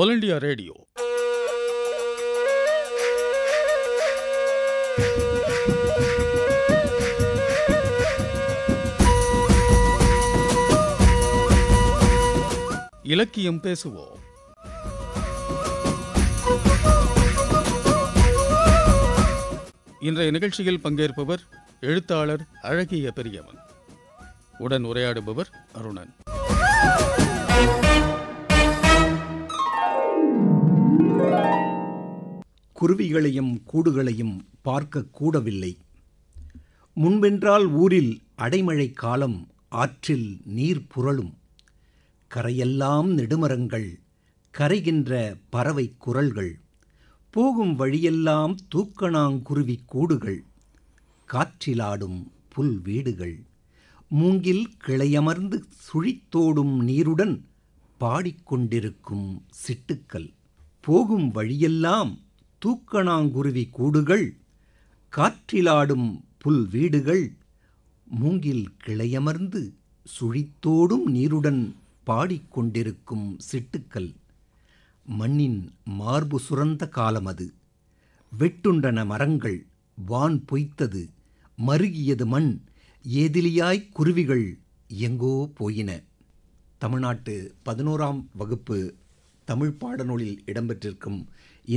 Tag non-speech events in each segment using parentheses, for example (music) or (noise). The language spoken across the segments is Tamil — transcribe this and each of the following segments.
ஆல் இண்டியா ரேடியோ இலக்கியம் பேசுவோம் இன்றைய நிகழ்ச்சியில் பங்கேற்பவர் எழுத்தாளர் அழகிய பெரியவன் உடன் உரையாடுபவர் அருணன் குருவிகளையும் கூடுகளையும் பார்க்க கூடவில்லை முன்பென்றால் ஊரில் அடைமழை காலம் ஆற்றில் நீர் புரளும் கரையெல்லாம் நெடுமரங்கள் கரைகின்ற பறவை குரல்கள் போகும் வழியெல்லாம் தூக்கணாங்குருவி கூடுகள் காற்றிலாடும் புல் வீடுகள் மூங்கில் கிளையமர்ந்து சுழித்தோடும் நீருடன் பாடிக்கொண்டிருக்கும் சிட்டுக்கள் போகும் வழியெல்லாம் தூக்கணாங்குருவி கூடுகள் காற்றிலாடும் புல் வீடுகள் மூங்கில் கிளையமர்ந்து சுழித்தோடும் நீருடன் பாடிக்கொண்டிருக்கும் சிட்டுக்கல் மண்ணின் மார்பு சுரந்த காலம் அது வெட்டுண்டன மரங்கள் வான் பொய்த்தது மருகியது மண் ஏதிலியாய் குருவிகள் எங்கோ போயின தமிழ்நாட்டு பதினோராம் வகுப்பு தமிழ் பாடநூலில் இடம்பெற்றிருக்கும்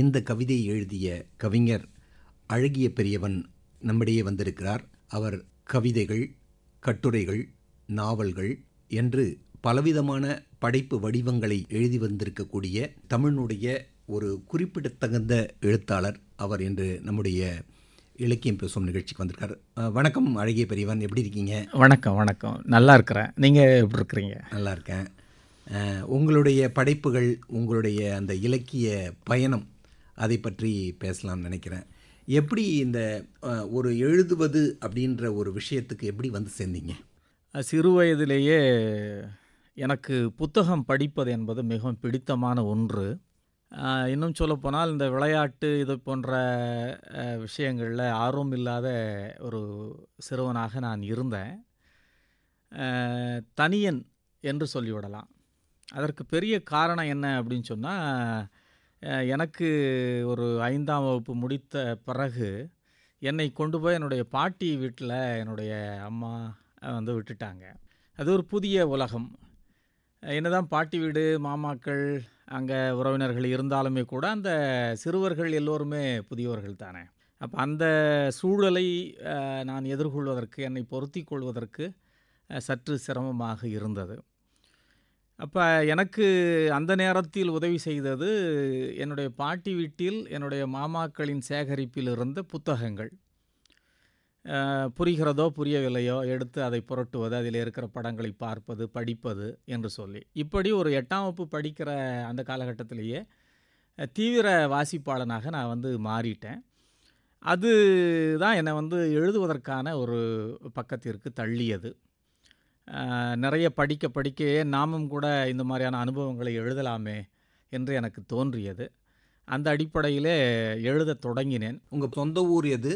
இந்த கவிதையை எழுதிய கவிஞர் அழகிய பெரியவன் நம்மிடையே வந்திருக்கிறார் அவர் கவிதைகள் கட்டுரைகள் நாவல்கள் என்று பலவிதமான படைப்பு வடிவங்களை எழுதி வந்திருக்கக்கூடிய தமிழனுடைய ஒரு குறிப்பிடத்தகுந்த எழுத்தாளர் அவர் என்று நம்முடைய இலக்கியம் பேசும் நிகழ்ச்சிக்கு வந்திருக்கார் வணக்கம் அழகிய பெரியவன் எப்படி இருக்கீங்க வணக்கம் வணக்கம் நல்லா இருக்கிறேன் நீங்கள் எப்படி இருக்கிறீங்க நல்லா இருக்கேன் உங்களுடைய படைப்புகள் உங்களுடைய அந்த இலக்கிய பயணம் அதை பற்றி பேசலாம்னு நினைக்கிறேன் எப்படி இந்த ஒரு எழுதுவது அப்படின்ற ஒரு விஷயத்துக்கு எப்படி வந்து சேர்ந்தீங்க சிறு வயதிலேயே எனக்கு புத்தகம் படிப்பது என்பது மிகவும் பிடித்தமான ஒன்று இன்னும் சொல்லப்போனால் இந்த விளையாட்டு இது போன்ற விஷயங்களில் ஆர்வம் இல்லாத ஒரு சிறுவனாக நான் இருந்தேன் தனியன் என்று சொல்லிவிடலாம் அதற்கு பெரிய காரணம் என்ன அப்படின்னு சொன்னால் எனக்கு ஒரு ஐந்தாம் வகுப்பு முடித்த பிறகு என்னை கொண்டு போய் என்னுடைய பாட்டி வீட்டில் என்னுடைய அம்மா வந்து விட்டுட்டாங்க அது ஒரு புதிய உலகம் என்னதான் பாட்டி வீடு மாமாக்கள் அங்கே உறவினர்கள் இருந்தாலுமே கூட அந்த சிறுவர்கள் எல்லோருமே புதியவர்கள் தானே அப்போ அந்த சூழலை நான் எதிர்கொள்வதற்கு என்னை பொருத்தி கொள்வதற்கு சற்று சிரமமாக இருந்தது அப்போ எனக்கு அந்த நேரத்தில் உதவி செய்தது என்னுடைய பாட்டி வீட்டில் என்னுடைய மாமாக்களின் சேகரிப்பில் இருந்த புத்தகங்கள் புரிகிறதோ புரியவில்லையோ எடுத்து அதை புரட்டுவது அதில் இருக்கிற படங்களை பார்ப்பது படிப்பது என்று சொல்லி இப்படி ஒரு எட்டாம் வகுப்பு படிக்கிற அந்த காலகட்டத்திலேயே தீவிர வாசிப்பாளனாக நான் வந்து மாறிட்டேன் அது தான் என்னை வந்து எழுதுவதற்கான ஒரு பக்கத்திற்கு தள்ளியது நிறைய படிக்க படிக்க நாமும் கூட இந்த மாதிரியான அனுபவங்களை எழுதலாமே என்று எனக்கு தோன்றியது அந்த அடிப்படையில் எழுத தொடங்கினேன் உங்கள் சொந்த ஊர் எது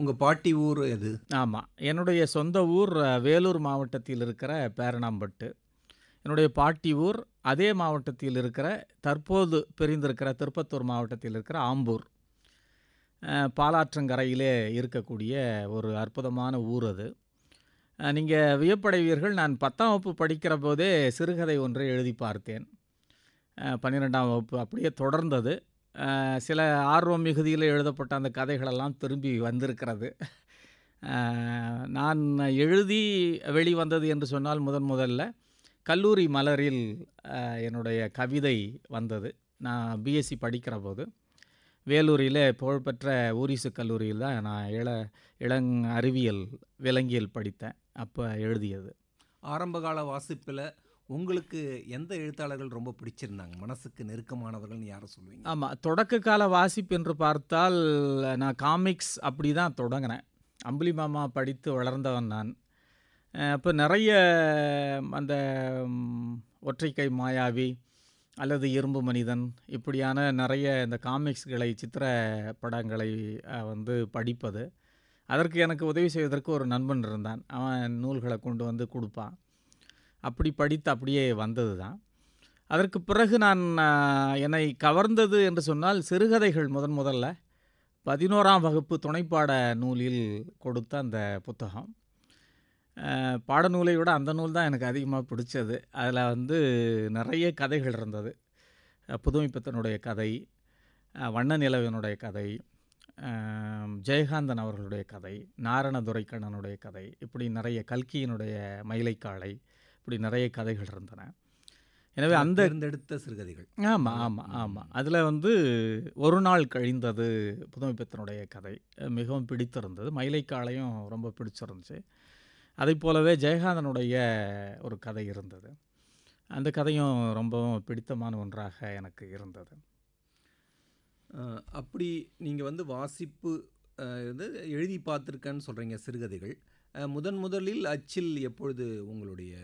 உங்கள் பாட்டி ஊர் எது ஆமாம் என்னுடைய சொந்த ஊர் வேலூர் மாவட்டத்தில் இருக்கிற பேரணாம்பட்டு என்னுடைய பாட்டி ஊர் அதே மாவட்டத்தில் இருக்கிற தற்போது பிரிந்திருக்கிற திருப்பத்தூர் மாவட்டத்தில் இருக்கிற ஆம்பூர் பாலாற்றங்கரையிலே இருக்கக்கூடிய ஒரு அற்புதமான ஊர் அது நீங்கள் வியப்படைவீர்கள் நான் பத்தாம் வகுப்பு படிக்கிற போதே சிறுகதை ஒன்றை எழுதி பார்த்தேன் பன்னிரெண்டாம் வகுப்பு அப்படியே தொடர்ந்தது சில ஆர்வம் மிகுதியில் எழுதப்பட்ட அந்த கதைகளெல்லாம் திரும்பி வந்திருக்கிறது நான் எழுதி வெளிவந்தது என்று சொன்னால் முதன் முதல்ல கல்லூரி மலரில் என்னுடைய கவிதை வந்தது நான் பிஎஸ்சி e படிக்கிற போது வேலூரில் புகழ்பெற்ற ஊரிசு கல்லூரியில் தான் நான் இள இளங் அறிவியல் விலங்கியல் படித்தேன் அப்போ எழுதியது ஆரம்பகால வாசிப்பில் உங்களுக்கு எந்த எழுத்தாளர்கள் ரொம்ப பிடிச்சிருந்தாங்க மனசுக்கு நெருக்கமானவர்கள் யாரை சொல்லுவீங்க ஆமாம் தொடக்க கால வாசிப்பு என்று பார்த்தால் நான் காமிக்ஸ் அப்படி தான் தொடங்கினேன் அம்புலி மாமா படித்து வளர்ந்தவன் நான் அப்போ நிறைய அந்த ஒற்றைக்கை மாயாவி அல்லது இரும்பு மனிதன் இப்படியான நிறைய இந்த காமிக்ஸ்களை சித்திர படங்களை வந்து படிப்பது அதற்கு எனக்கு உதவி செய்வதற்கு ஒரு நண்பன் இருந்தான் அவன் நூல்களை கொண்டு வந்து கொடுப்பான் அப்படி படித்து அப்படியே வந்தது தான் அதற்கு பிறகு நான் என்னை கவர்ந்தது என்று சொன்னால் சிறுகதைகள் முதன் முதல்ல பதினோராம் வகுப்பு துணைப்பாட நூலில் கொடுத்த அந்த புத்தகம் பாடநூலை விட அந்த நூல் தான் எனக்கு அதிகமாக பிடிச்சது அதில் வந்து நிறைய கதைகள் இருந்தது புதுமைப்பத்தனுடைய கதை வண்ண நிலவனுடைய கதை ஜெயகாந்தன் அவர்களுடைய கதை நாரண துரைக்கண்ணனுடைய கதை இப்படி நிறைய கல்கியினுடைய மயிலைக்காளை இப்படி நிறைய கதைகள் இருந்தன எனவே அந்த இருந்தெடுத்த சிறுகதைகள் ஆமாம் ஆமாம் ஆமாம் அதில் வந்து ஒரு நாள் கழிந்தது புதுமைப்பத்தனுடைய கதை மிகவும் பிடித்திருந்தது மயிலைக்காளையும் ரொம்ப பிடிச்சிருந்துச்சு அதை போலவே ஜெயகாந்தனுடைய ஒரு கதை இருந்தது அந்த கதையும் ரொம்பவும் பிடித்தமான ஒன்றாக எனக்கு இருந்தது அப்படி நீங்கள் வந்து வாசிப்பு இது எழுதி பார்த்துருக்கேன்னு சொல்கிறீங்க சிறுகதைகள் முதன் முதலில் அச்சில் எப்பொழுது உங்களுடைய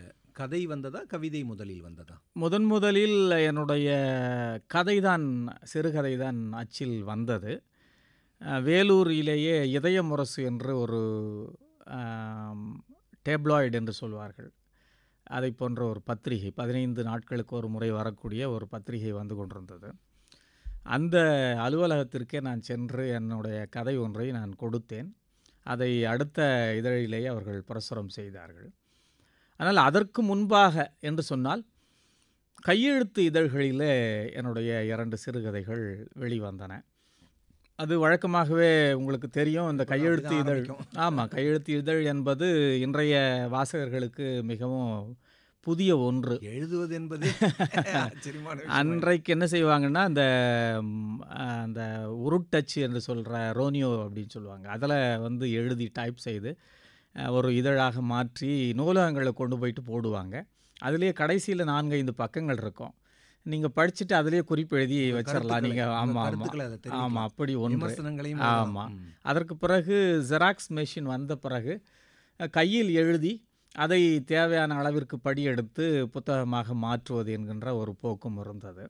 கதை வந்ததா கவிதை முதலில் வந்ததா முதன் முதலில் என்னுடைய கதை தான் சிறுகதை தான் அச்சில் வந்தது வேலூரிலேயே இதயமுரசு என்று ஒரு டேப்ளாய்டு என்று சொல்வார்கள் அதை போன்ற ஒரு பத்திரிகை பதினைந்து நாட்களுக்கு ஒரு முறை வரக்கூடிய ஒரு பத்திரிகை வந்து கொண்டிருந்தது அந்த அலுவலகத்திற்கே நான் சென்று என்னுடைய கதை ஒன்றை நான் கொடுத்தேன் அதை அடுத்த இதழிலேயே அவர்கள் பிரசுரம் செய்தார்கள் ஆனால் அதற்கு முன்பாக என்று சொன்னால் கையெழுத்து இதழ்களிலே என்னுடைய இரண்டு சிறுகதைகள் வெளிவந்தன அது வழக்கமாகவே உங்களுக்கு தெரியும் இந்த கையெழுத்து இதழ் ஆமாம் கையெழுத்து இதழ் என்பது இன்றைய வாசகர்களுக்கு மிகவும் புதிய ஒன்று எழுதுவது என்பது அன்றைக்கு என்ன செய்வாங்கன்னா அந்த அந்த உருட்டச்சு என்று சொல்கிற ரோனியோ அப்படின்னு சொல்லுவாங்க அதில் வந்து எழுதி டைப் செய்து ஒரு இதழாக மாற்றி நூலகங்களை கொண்டு போயிட்டு போடுவாங்க அதுலேயே கடைசியில் நான்கைந்து பக்கங்கள் இருக்கும் நீங்க படிச்சுட்டு அதுலயே குறிப்பு எழுதி வச்சிடலாம் நீங்க ஆமா ஆமா ஆமா அப்படி ஒன்று ஆமா அதற்கு பிறகு ஜெராக்ஸ் மெஷின் வந்த பிறகு கையில் எழுதி அதை தேவையான அளவிற்கு படி எடுத்து புத்தகமாக மாற்றுவது என்கின்ற ஒரு போக்கும் இருந்தது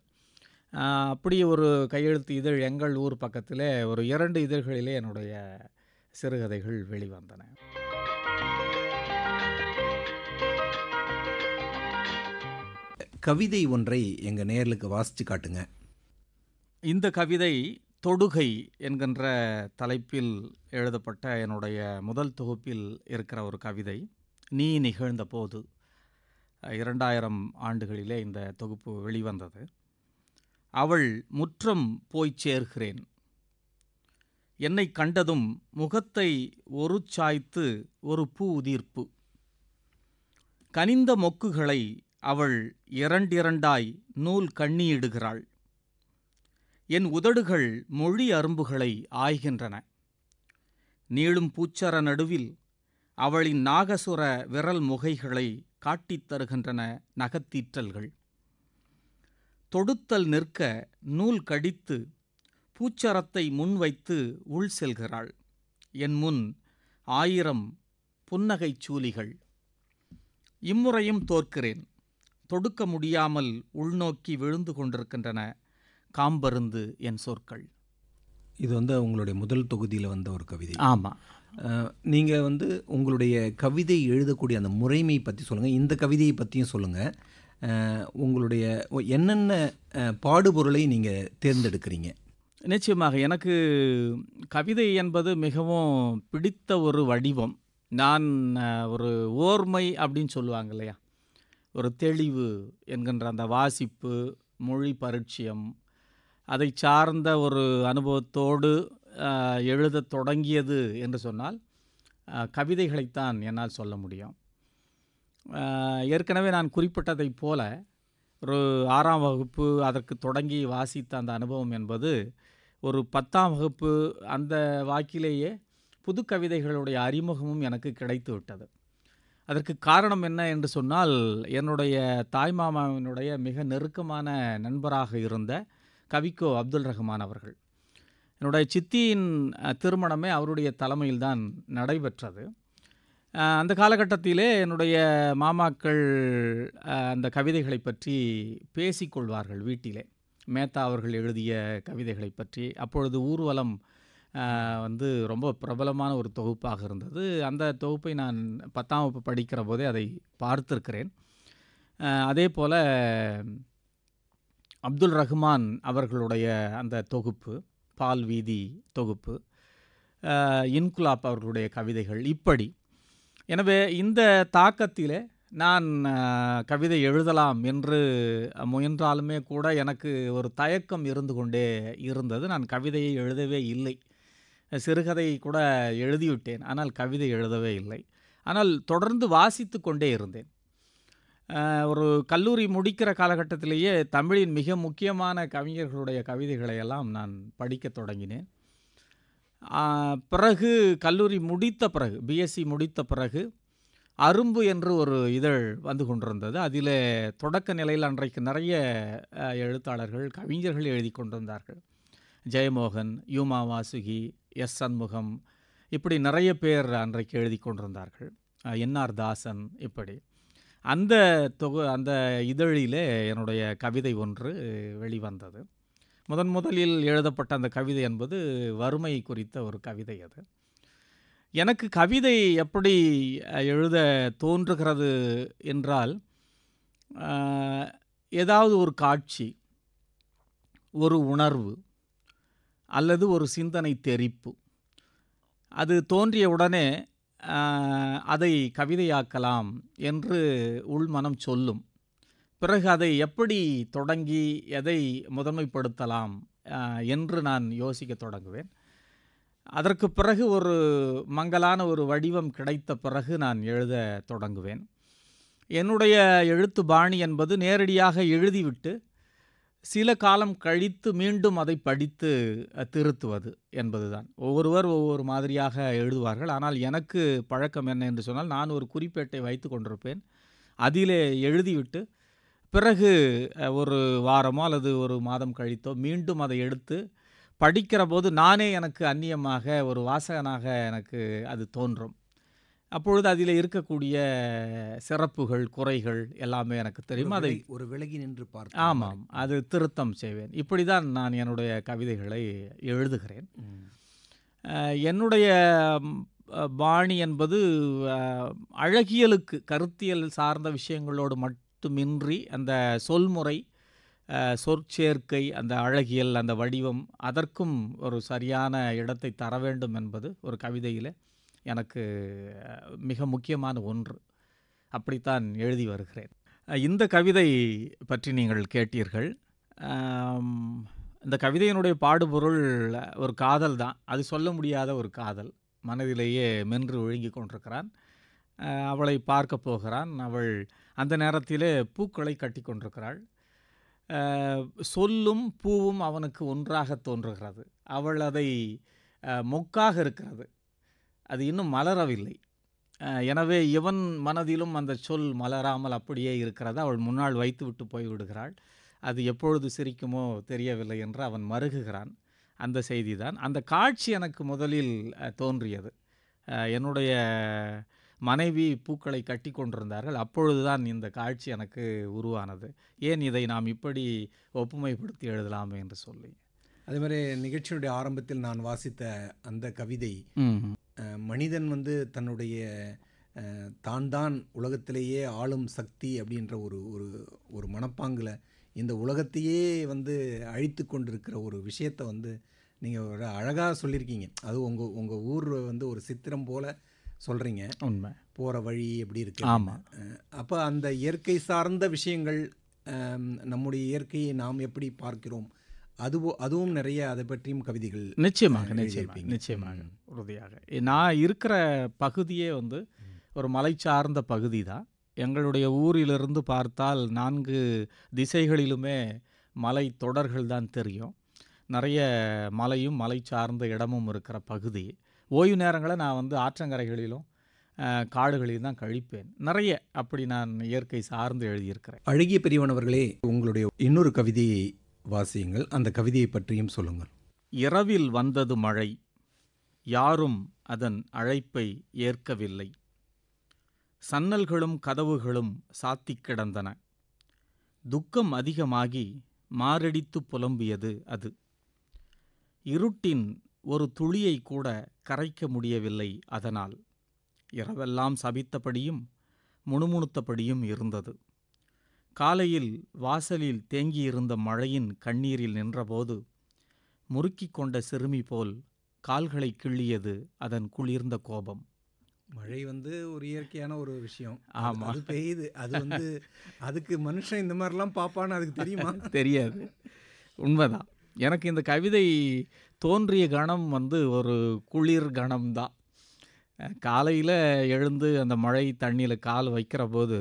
அப்படி ஒரு கையெழுத்து இதழ் எங்கள் ஊர் பக்கத்தில் ஒரு இரண்டு இதழ்களிலே என்னுடைய சிறுகதைகள் வெளிவந்தன கவிதை ஒன்றை எங்கள் நேர்களுக்கு வாசித்து காட்டுங்க இந்த கவிதை தொடுகை என்கின்ற தலைப்பில் எழுதப்பட்ட என்னுடைய முதல் தொகுப்பில் இருக்கிற ஒரு கவிதை நீ நிகழ்ந்த போது இரண்டாயிரம் ஆண்டுகளிலே இந்த தொகுப்பு வெளிவந்தது அவள் முற்றம் போய் சேர்கிறேன் என்னை கண்டதும் முகத்தை ஒரு சாய்த்து ஒரு பூ உதிர்ப்பு கனிந்த மொக்குகளை அவள் இரண்டிரண்டாய் நூல் கண்ணியிடுகிறாள் என் உதடுகள் மொழி அரும்புகளை ஆய்கின்றன நீளும் பூச்சர நடுவில் அவளின் நாகசுர விரல் முகைகளை காட்டித் தருகின்றன நகத்தீற்றல்கள் தொடுத்தல் நிற்க நூல் கடித்து பூச்சரத்தை முன்வைத்து உள் செல்கிறாள் என் முன் ஆயிரம் புன்னகைச் சூலிகள் இம்முறையும் தோற்கிறேன் தொடுக்க முடியாமல் உள்நோக்கி விழுந்து கொண்டிருக்கின்றன காம்பருந்து என் சொற்கள் இது வந்து உங்களுடைய முதல் தொகுதியில் வந்த ஒரு கவிதை ஆமாம் நீங்கள் வந்து உங்களுடைய கவிதை எழுதக்கூடிய அந்த முறைமை பற்றி சொல்லுங்கள் இந்த கவிதையை பற்றியும் சொல்லுங்கள் உங்களுடைய என்னென்ன பாடுபொருளை நீங்கள் தேர்ந்தெடுக்கிறீங்க நிச்சயமாக எனக்கு கவிதை என்பது மிகவும் பிடித்த ஒரு வடிவம் நான் ஒரு ஓர்மை அப்படின்னு சொல்லுவாங்க இல்லையா ஒரு தெளிவு என்கின்ற அந்த வாசிப்பு மொழி பரிச்சயம் அதை சார்ந்த ஒரு அனுபவத்தோடு எழுத தொடங்கியது என்று சொன்னால் கவிதைகளைத்தான் என்னால் சொல்ல முடியும் ஏற்கனவே நான் குறிப்பிட்டதைப் போல ஒரு ஆறாம் வகுப்பு அதற்கு தொடங்கி வாசித்த அந்த அனுபவம் என்பது ஒரு பத்தாம் வகுப்பு அந்த வாக்கிலேயே புது கவிதைகளுடைய அறிமுகமும் எனக்கு கிடைத்து விட்டது அதற்கு காரணம் என்ன என்று சொன்னால் என்னுடைய தாய் மாமாவினுடைய மிக நெருக்கமான நண்பராக இருந்த கவிக்கோ அப்துல் ரஹ்மான் அவர்கள் என்னுடைய சித்தியின் திருமணமே அவருடைய தலைமையில் தான் நடைபெற்றது அந்த காலகட்டத்திலே என்னுடைய மாமாக்கள் அந்த கவிதைகளை பற்றி பேசிக்கொள்வார்கள் வீட்டிலே மேத்தா அவர்கள் எழுதிய கவிதைகளை பற்றி அப்பொழுது ஊர்வலம் வந்து ரொம்ப பிரபலமான ஒரு தொகுப்பாக இருந்தது அந்த தொகுப்பை நான் பத்தாம் வகுப்பு படிக்கிற போதே அதை பார்த்திருக்கிறேன் அதே போல் அப்துல் ரஹ்மான் அவர்களுடைய அந்த தொகுப்பு பால் வீதி தொகுப்பு இன்குலாப் அவர்களுடைய கவிதைகள் இப்படி எனவே இந்த தாக்கத்திலே நான் கவிதை எழுதலாம் என்று முயன்றாலுமே கூட எனக்கு ஒரு தயக்கம் இருந்து கொண்டே இருந்தது நான் கவிதையை எழுதவே இல்லை சிறுகதையை கூட எழுதிவிட்டேன் ஆனால் கவிதை எழுதவே இல்லை ஆனால் தொடர்ந்து வாசித்து கொண்டே இருந்தேன் ஒரு கல்லூரி முடிக்கிற காலகட்டத்திலேயே தமிழின் மிக முக்கியமான கவிஞர்களுடைய கவிதைகளை எல்லாம் நான் படிக்க தொடங்கினேன் பிறகு கல்லூரி முடித்த பிறகு பிஎஸ்சி e முடித்த பிறகு அரும்பு என்று ஒரு இதழ் வந்து கொண்டிருந்தது அதில் தொடக்க நிலையில் அன்றைக்கு நிறைய எழுத்தாளர்கள் கவிஞர்கள் எழுதி கொண்டிருந்தார்கள் ஜெயமோகன் யூமா வாசுகி எஸ் சண்முகம் இப்படி நிறைய பேர் அன்றைக்கு எழுதி கொண்டிருந்தார்கள் என்ஆர் தாசன் இப்படி அந்த தொகு அந்த இதழிலே என்னுடைய கவிதை ஒன்று வெளிவந்தது முதன் முதலில் எழுதப்பட்ட அந்த கவிதை என்பது வறுமை குறித்த ஒரு கவிதை அது எனக்கு கவிதை எப்படி எழுத தோன்றுகிறது என்றால் ஏதாவது ஒரு காட்சி ஒரு உணர்வு அல்லது ஒரு சிந்தனை தெரிப்பு அது தோன்றிய உடனே அதை கவிதையாக்கலாம் என்று உள்மனம் சொல்லும் பிறகு அதை எப்படி தொடங்கி எதை முதன்மைப்படுத்தலாம் என்று நான் யோசிக்க தொடங்குவேன் அதற்கு பிறகு ஒரு மங்கலான ஒரு வடிவம் கிடைத்த பிறகு நான் எழுத தொடங்குவேன் என்னுடைய எழுத்து பாணி என்பது நேரடியாக எழுதிவிட்டு சில காலம் கழித்து மீண்டும் அதை படித்து திருத்துவது என்பதுதான் ஒவ்வொருவர் ஒவ்வொரு மாதிரியாக எழுதுவார்கள் ஆனால் எனக்கு பழக்கம் என்ன என்று சொன்னால் நான் ஒரு குறிப்பேட்டை வைத்து கொண்டிருப்பேன் அதிலே எழுதிவிட்டு பிறகு ஒரு வாரமோ அல்லது ஒரு மாதம் கழித்தோ மீண்டும் அதை எடுத்து படிக்கிற போது நானே எனக்கு அந்நியமாக ஒரு வாசகனாக எனக்கு அது தோன்றும் அப்பொழுது அதில் இருக்கக்கூடிய சிறப்புகள் குறைகள் எல்லாமே எனக்கு தெரியும் அதை ஒரு விலகி நின்று பார்த்தேன் ஆமாம் அது திருத்தம் செய்வேன் இப்படி தான் நான் என்னுடைய கவிதைகளை எழுதுகிறேன் என்னுடைய பாணி என்பது அழகியலுக்கு கருத்தியல் சார்ந்த விஷயங்களோடு மட்டுமின்றி அந்த சொல்முறை சொற்சேர்க்கை அந்த அழகியல் அந்த வடிவம் அதற்கும் ஒரு சரியான இடத்தை தர வேண்டும் என்பது ஒரு கவிதையில் எனக்கு மிக முக்கியமான ஒன்று அப்படித்தான் எழுதி வருகிறேன் இந்த கவிதை பற்றி நீங்கள் கேட்டீர்கள் இந்த கவிதையினுடைய பாடுபொருள் ஒரு காதல் தான் அது சொல்ல முடியாத ஒரு காதல் மனதிலேயே மென்று ஒழுங்கி கொண்டிருக்கிறான் அவளை பார்க்க போகிறான் அவள் அந்த நேரத்திலே பூக்களை கட்டி கொண்டிருக்கிறாள் சொல்லும் பூவும் அவனுக்கு ஒன்றாக தோன்றுகிறது அவள் அதை மொக்காக இருக்கிறது அது இன்னும் மலரவில்லை எனவே இவன் மனதிலும் அந்த சொல் மலராமல் அப்படியே இருக்கிறத அவள் முன்னால் வைத்துவிட்டு போய்விடுகிறாள் அது எப்பொழுது சிரிக்குமோ தெரியவில்லை என்று அவன் மருகுகிறான் அந்த செய்தி தான் அந்த காட்சி எனக்கு முதலில் தோன்றியது என்னுடைய மனைவி பூக்களை கட்டி கொண்டிருந்தார்கள் தான் இந்த காட்சி எனக்கு உருவானது ஏன் இதை நாம் இப்படி ஒப்புமைப்படுத்தி எழுதலாமே என்று சொல்லி அதே மாதிரி நிகழ்ச்சியுடைய ஆரம்பத்தில் நான் வாசித்த அந்த கவிதை மனிதன் வந்து தன்னுடைய தான் தான் உலகத்திலேயே ஆளும் சக்தி அப்படின்ற ஒரு ஒரு ஒரு மனப்பாங்கில் இந்த உலகத்தையே வந்து அழித்து கொண்டிருக்கிற ஒரு விஷயத்தை வந்து நீங்கள் ஒரு அழகாக சொல்லியிருக்கீங்க அது உங்கள் உங்கள் ஊர் வந்து ஒரு சித்திரம் போல் சொல்கிறீங்க உண்மை போகிற வழி எப்படி இருக்கு ஆமாம் அப்போ அந்த இயற்கை சார்ந்த விஷயங்கள் நம்முடைய இயற்கையை நாம் எப்படி பார்க்கிறோம் அதுவோ அதுவும் நிறைய அதை பற்றியும் கவிதைகள் நிச்சயமாக நிச்சயமாக நிச்சயமாக உறுதியாக நான் இருக்கிற பகுதியே வந்து ஒரு மலை சார்ந்த பகுதி தான் எங்களுடைய ஊரிலிருந்து பார்த்தால் நான்கு திசைகளிலுமே மலை தொடர்கள் தான் தெரியும் நிறைய மலையும் மலை சார்ந்த இடமும் இருக்கிற பகுதி ஓய்வு நேரங்களை நான் வந்து ஆற்றங்கரைகளிலும் காடுகளில் தான் கழிப்பேன் நிறைய அப்படி நான் இயற்கை சார்ந்து எழுதியிருக்கிறேன் அழகிய பெரியவனவர்களே உங்களுடைய இன்னொரு கவிதையை வாசியுங்கள் அந்த கவிதையை பற்றியும் சொல்லுங்கள் இரவில் வந்தது மழை யாரும் அதன் அழைப்பை ஏற்கவில்லை சன்னல்களும் கதவுகளும் சாத்திக் கிடந்தன துக்கம் அதிகமாகி மாரடித்து புலம்பியது அது இருட்டின் ஒரு துளியை கூட கரைக்க முடியவில்லை அதனால் இரவெல்லாம் சபித்தபடியும் முணுமுணுத்தபடியும் இருந்தது காலையில் வாசலில் தேங்கியிருந்த மழையின் கண்ணீரில் நின்றபோது முறுக்கிக் கொண்ட சிறுமி போல் கால்களை கிள்ளியது அதன் குளிர்ந்த கோபம் மழை வந்து ஒரு இயற்கையான ஒரு விஷயம் ஆமாம் அது பெய்யுது அது வந்து (laughs) அதுக்கு மனுஷன் இந்த மாதிரிலாம் பார்ப்பான்னு அதுக்கு தெரியுமா (laughs) தெரியாது உண்மைதான் எனக்கு இந்த கவிதை தோன்றிய கணம் வந்து ஒரு குளிர் கணம்தான் காலையில் எழுந்து அந்த மழை தண்ணியில் கால் வைக்கிற போது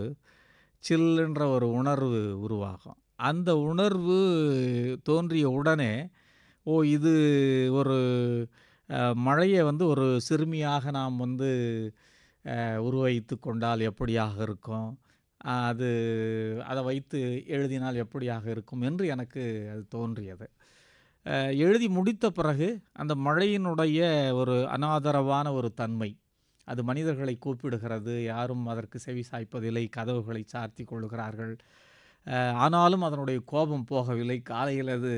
சில்லுன்ற ஒரு உணர்வு உருவாகும் அந்த உணர்வு தோன்றிய உடனே ஓ இது ஒரு மழையை வந்து ஒரு சிறுமியாக நாம் வந்து உருவகித்து கொண்டால் எப்படியாக இருக்கும் அது அதை வைத்து எழுதினால் எப்படியாக இருக்கும் என்று எனக்கு அது தோன்றியது எழுதி முடித்த பிறகு அந்த மழையினுடைய ஒரு அனாதரவான ஒரு தன்மை அது மனிதர்களை கூப்பிடுகிறது யாரும் அதற்கு செவி சாய்ப்பதில்லை கதவுகளை சார்த்தி கொள்ளுகிறார்கள் ஆனாலும் அதனுடைய கோபம் போகவில்லை காலையில் அது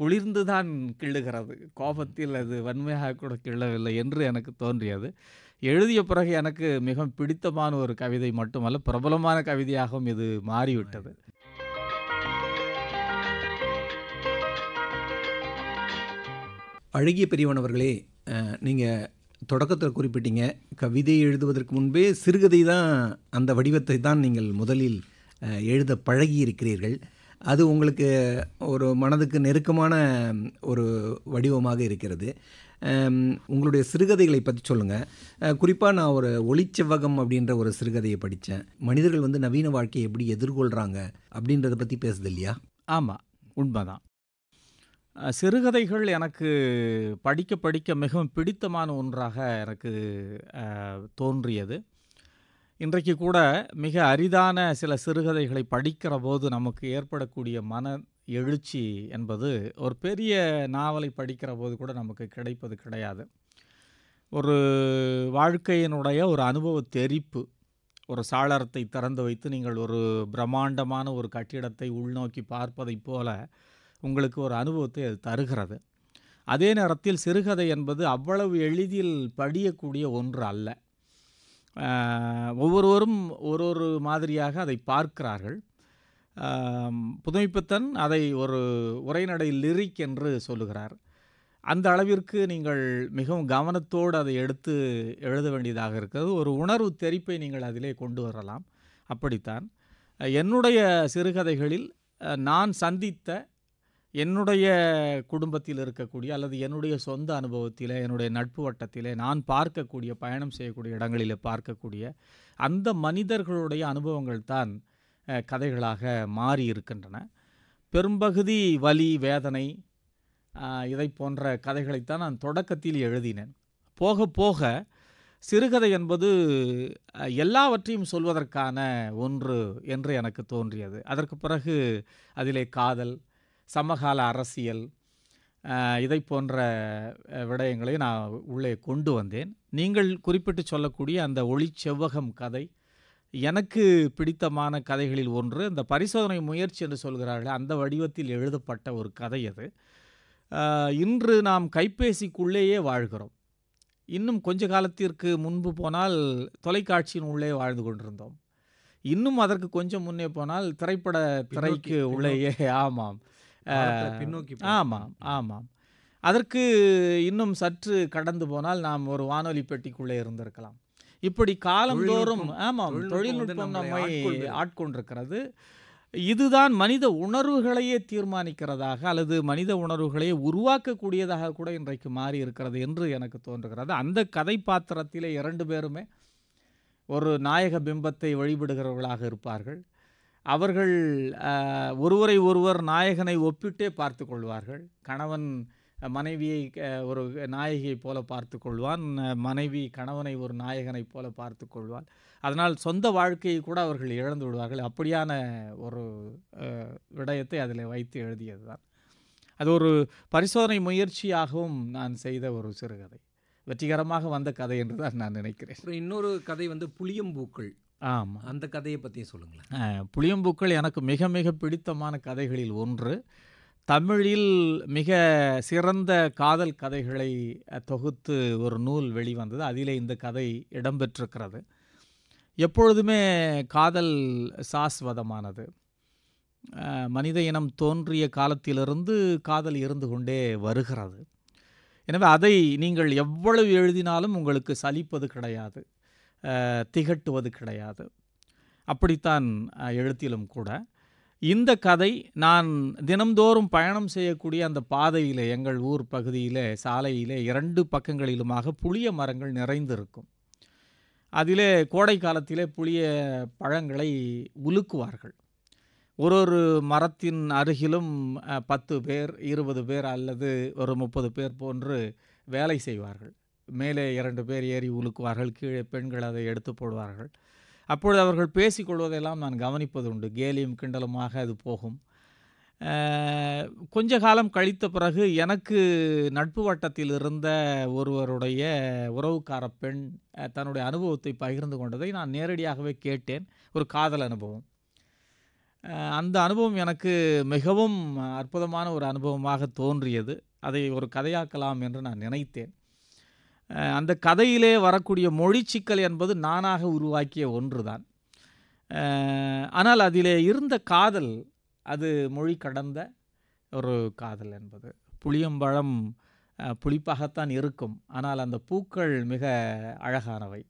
குளிர்ந்து தான் கிள்ளுகிறது கோபத்தில் அது வன்மையாக கூட கிள்ளவில்லை என்று எனக்கு தோன்றியது எழுதிய பிறகு எனக்கு மிக பிடித்தமான ஒரு கவிதை மட்டுமல்ல பிரபலமான கவிதையாகவும் இது மாறிவிட்டது அழகிய பெரியவனவர்களே நீங்கள் தொடக்கத்தில் குறிப்பிட்டீங்க கவிதை எழுதுவதற்கு முன்பே சிறுகதை தான் அந்த வடிவத்தை தான் நீங்கள் முதலில் எழுத பழகி இருக்கிறீர்கள் அது உங்களுக்கு ஒரு மனதுக்கு நெருக்கமான ஒரு வடிவமாக இருக்கிறது உங்களுடைய சிறுகதைகளை பற்றி சொல்லுங்கள் குறிப்பாக நான் ஒரு ஒளிச்செவ்வகம் அப்படின்ற ஒரு சிறுகதையை படித்தேன் மனிதர்கள் வந்து நவீன வாழ்க்கையை எப்படி எதிர்கொள்கிறாங்க அப்படின்றத பற்றி பேசுது இல்லையா ஆமாம் உண்மைதான் சிறுகதைகள் எனக்கு படிக்க படிக்க மிகவும் பிடித்தமான ஒன்றாக எனக்கு தோன்றியது இன்றைக்கு கூட மிக அரிதான சில சிறுகதைகளை படிக்கிற போது நமக்கு ஏற்படக்கூடிய மன எழுச்சி என்பது ஒரு பெரிய நாவலை படிக்கிற போது கூட நமக்கு கிடைப்பது கிடையாது ஒரு வாழ்க்கையினுடைய ஒரு அனுபவ தெரிப்பு ஒரு சாளரத்தை திறந்து வைத்து நீங்கள் ஒரு பிரம்மாண்டமான ஒரு கட்டிடத்தை உள்நோக்கி பார்ப்பதைப் போல உங்களுக்கு ஒரு அனுபவத்தை அது தருகிறது அதே நேரத்தில் சிறுகதை என்பது அவ்வளவு எளிதில் படியக்கூடிய ஒன்று அல்ல ஒவ்வொருவரும் ஒரு ஒரு மாதிரியாக அதை பார்க்கிறார்கள் புதுமைப்பித்தன் அதை ஒரு உரைநடை லிரிக் என்று சொல்லுகிறார் அந்த அளவிற்கு நீங்கள் மிகவும் கவனத்தோடு அதை எடுத்து எழுத வேண்டியதாக இருக்கிறது ஒரு உணர்வு தெரிப்பை நீங்கள் அதிலே கொண்டு வரலாம் அப்படித்தான் என்னுடைய சிறுகதைகளில் நான் சந்தித்த என்னுடைய குடும்பத்தில் இருக்கக்கூடிய அல்லது என்னுடைய சொந்த அனுபவத்தில் என்னுடைய நட்பு வட்டத்தில் நான் பார்க்கக்கூடிய பயணம் செய்யக்கூடிய இடங்களில் பார்க்கக்கூடிய அந்த மனிதர்களுடைய அனுபவங்கள் தான் கதைகளாக மாறி இருக்கின்றன பெரும்பகுதி வலி வேதனை இதை போன்ற கதைகளைத்தான் நான் தொடக்கத்தில் எழுதினேன் போக போக சிறுகதை என்பது எல்லாவற்றையும் சொல்வதற்கான ஒன்று என்று எனக்கு தோன்றியது அதற்கு பிறகு அதிலே காதல் சமகால அரசியல் இதை போன்ற விடயங்களை நான் உள்ளே கொண்டு வந்தேன் நீங்கள் குறிப்பிட்டு சொல்லக்கூடிய அந்த ஒளி செவ்வகம் கதை எனக்கு பிடித்தமான கதைகளில் ஒன்று இந்த பரிசோதனை முயற்சி என்று சொல்கிறார்கள் அந்த வடிவத்தில் எழுதப்பட்ட ஒரு கதை அது இன்று நாம் கைபேசிக்குள்ளேயே வாழ்கிறோம் இன்னும் கொஞ்ச காலத்திற்கு முன்பு போனால் தொலைக்காட்சியின் உள்ளே வாழ்ந்து கொண்டிருந்தோம் இன்னும் அதற்கு கொஞ்சம் முன்னே போனால் திரைப்பட திரைக்கு உள்ளேயே ஆமாம் பின்னோக்கி ஆமாம் ஆமாம் அதற்கு இன்னும் சற்று கடந்து போனால் நாம் ஒரு வானொலி பெட்டிக்குள்ளே இருந்திருக்கலாம் இப்படி காலந்தோறும் ஆமாம் தொழில்நுட்பம் நம்மை ஆட்கொண்டிருக்கிறது இதுதான் மனித உணர்வுகளையே தீர்மானிக்கிறதாக அல்லது மனித உணர்வுகளையே உருவாக்கக்கூடியதாக கூட இன்றைக்கு மாறி இருக்கிறது என்று எனக்கு தோன்றுகிறது அந்த கதைப்பாத்திரத்திலே இரண்டு பேருமே ஒரு நாயக பிம்பத்தை வழிபடுகிறவர்களாக இருப்பார்கள் அவர்கள் ஒருவரை ஒருவர் நாயகனை ஒப்பிட்டே பார்த்து கொள்வார்கள் கணவன் மனைவியை ஒரு நாயகியைப் போல பார்த்து கொள்வான் மனைவி கணவனை ஒரு நாயகனைப் போல பார்த்து கொள்வாள் அதனால் சொந்த வாழ்க்கையை கூட அவர்கள் இழந்து விடுவார்கள் அப்படியான ஒரு விடயத்தை அதில் வைத்து எழுதியது தான் அது ஒரு பரிசோதனை முயற்சியாகவும் நான் செய்த ஒரு சிறுகதை வெற்றிகரமாக வந்த கதை என்று தான் நான் நினைக்கிறேன் இன்னொரு கதை வந்து புளியம்பூக்கள் ஆமாம் அந்த கதையை பற்றியே சொல்லுங்களேன் புளியம்பூக்கள் எனக்கு மிக மிக பிடித்தமான கதைகளில் ஒன்று தமிழில் மிக சிறந்த காதல் கதைகளை தொகுத்து ஒரு நூல் வெளிவந்தது அதிலே இந்த கதை இடம்பெற்றிருக்கிறது எப்பொழுதுமே காதல் சாஸ்வதமானது மனித இனம் தோன்றிய காலத்திலிருந்து காதல் இருந்து கொண்டே வருகிறது எனவே அதை நீங்கள் எவ்வளவு எழுதினாலும் உங்களுக்கு சலிப்பது கிடையாது திகட்டுவது கிடையாது அப்படித்தான் எழுத்திலும் கூட இந்த கதை நான் தினம்தோறும் பயணம் செய்யக்கூடிய அந்த பாதையில் எங்கள் ஊர் பகுதியில் சாலையிலே இரண்டு பக்கங்களிலுமாக புளிய மரங்கள் நிறைந்திருக்கும் அதிலே கோடை காலத்திலே புளிய பழங்களை உலுக்குவார்கள் ஒரு ஒரு மரத்தின் அருகிலும் பத்து பேர் இருபது பேர் அல்லது ஒரு முப்பது பேர் போன்று வேலை செய்வார்கள் மேலே இரண்டு பேர் ஏறி உலுக்குவார்கள் கீழே பெண்கள் அதை எடுத்து போடுவார்கள் அப்பொழுது அவர்கள் பேசிக்கொள்வதெல்லாம் நான் கவனிப்பது உண்டு கேலியும் கிண்டலுமாக அது போகும் கொஞ்ச காலம் கழித்த பிறகு எனக்கு நட்பு வட்டத்தில் இருந்த ஒருவருடைய உறவுக்கார பெண் தன்னுடைய அனுபவத்தை பகிர்ந்து கொண்டதை நான் நேரடியாகவே கேட்டேன் ஒரு காதல் அனுபவம் அந்த அனுபவம் எனக்கு மிகவும் அற்புதமான ஒரு அனுபவமாக தோன்றியது அதை ஒரு கதையாக்கலாம் என்று நான் நினைத்தேன் அந்த கதையிலே வரக்கூடிய மொழி சிக்கல் என்பது நானாக உருவாக்கிய ஒன்று தான் ஆனால் அதிலே இருந்த காதல் அது மொழி கடந்த ஒரு காதல் என்பது புளியம்பழம் புளிப்பாகத்தான் இருக்கும் ஆனால் அந்த பூக்கள் மிக அழகானவை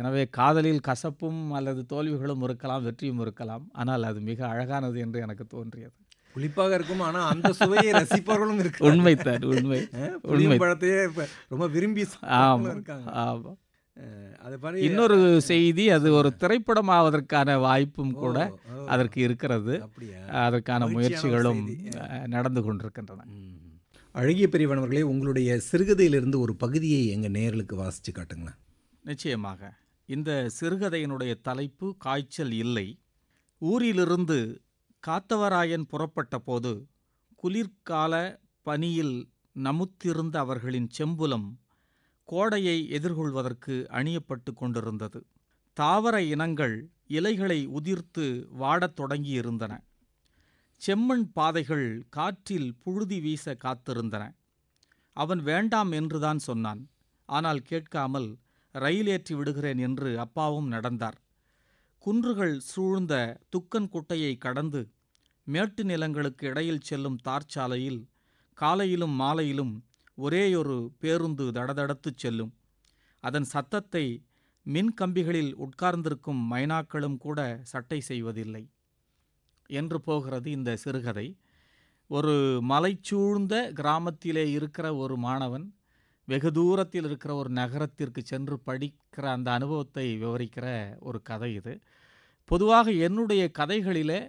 எனவே காதலில் கசப்பும் அல்லது தோல்விகளும் இருக்கலாம் வெற்றியும் இருக்கலாம் ஆனால் அது மிக அழகானது என்று எனக்கு தோன்றியது புளிப்பாக இருக்கும் ஆனால் அந்த சுவையை ரசிப்பவர்களும் இருக்கு உண்மை தார் உண்மை உண்மை பழத்தையே ரொம்ப விரும்பி இருக்காங்க ஆமாம் அது இன்னொரு செய்தி அது ஒரு திரைப்படம் ஆவதற்கான வாய்ப்பும் கூட அதற்கு இருக்கிறது அதற்கான முயற்சிகளும் நடந்து கொண்டிருக்கின்றன அழகிய பெரியவனவர்களே உங்களுடைய சிறுகதையிலிருந்து ஒரு பகுதியை எங்கள் நேர்களுக்கு வாசித்து காட்டுங்களேன் நிச்சயமாக இந்த சிறுகதையினுடைய தலைப்பு காய்ச்சல் இல்லை ஊரிலிருந்து காத்தவராயன் புறப்பட்டபோது குளிர்கால பனியில் நமுத்திருந்த அவர்களின் செம்புலம் கோடையை எதிர்கொள்வதற்கு அணியப்பட்டு கொண்டிருந்தது தாவர இனங்கள் இலைகளை உதிர்த்து வாடத் தொடங்கியிருந்தன செம்மண் பாதைகள் காற்றில் புழுதி வீச காத்திருந்தன அவன் வேண்டாம் என்றுதான் சொன்னான் ஆனால் கேட்காமல் ரயில் ஏற்றி விடுகிறேன் என்று அப்பாவும் நடந்தார் குன்றுகள் சூழ்ந்த துக்கன் குட்டையை கடந்து மேட்டு நிலங்களுக்கு இடையில் செல்லும் தார் சாலையில் காலையிலும் மாலையிலும் ஒரேயொரு பேருந்து தடதடத்து செல்லும் அதன் சத்தத்தை மின் கம்பிகளில் உட்கார்ந்திருக்கும் மைனாக்களும் கூட சட்டை செய்வதில்லை என்று போகிறது இந்த சிறுகதை ஒரு மலைச்சூழ்ந்த கிராமத்திலே இருக்கிற ஒரு மாணவன் வெகு தூரத்தில் இருக்கிற ஒரு நகரத்திற்கு சென்று படிக்கிற அந்த அனுபவத்தை விவரிக்கிற ஒரு கதை இது பொதுவாக என்னுடைய கதைகளிலே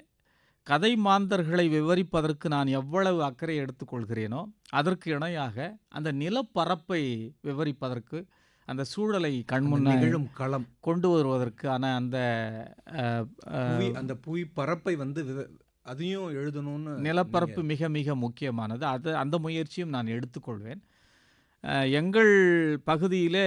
கதை மாந்தர்களை விவரிப்பதற்கு நான் எவ்வளவு அக்கறை எடுத்துக்கொள்கிறேனோ அதற்கு இணையாக அந்த நிலப்பரப்பை விவரிப்பதற்கு அந்த சூழலை கண்முன்னும் களம் கொண்டு வருவதற்கான அந்த அந்த புவி பரப்பை வந்து அதையும் எழுதணும்னு நிலப்பரப்பு மிக மிக முக்கியமானது அது அந்த முயற்சியும் நான் எடுத்துக்கொள்வேன் எங்கள் பகுதியில்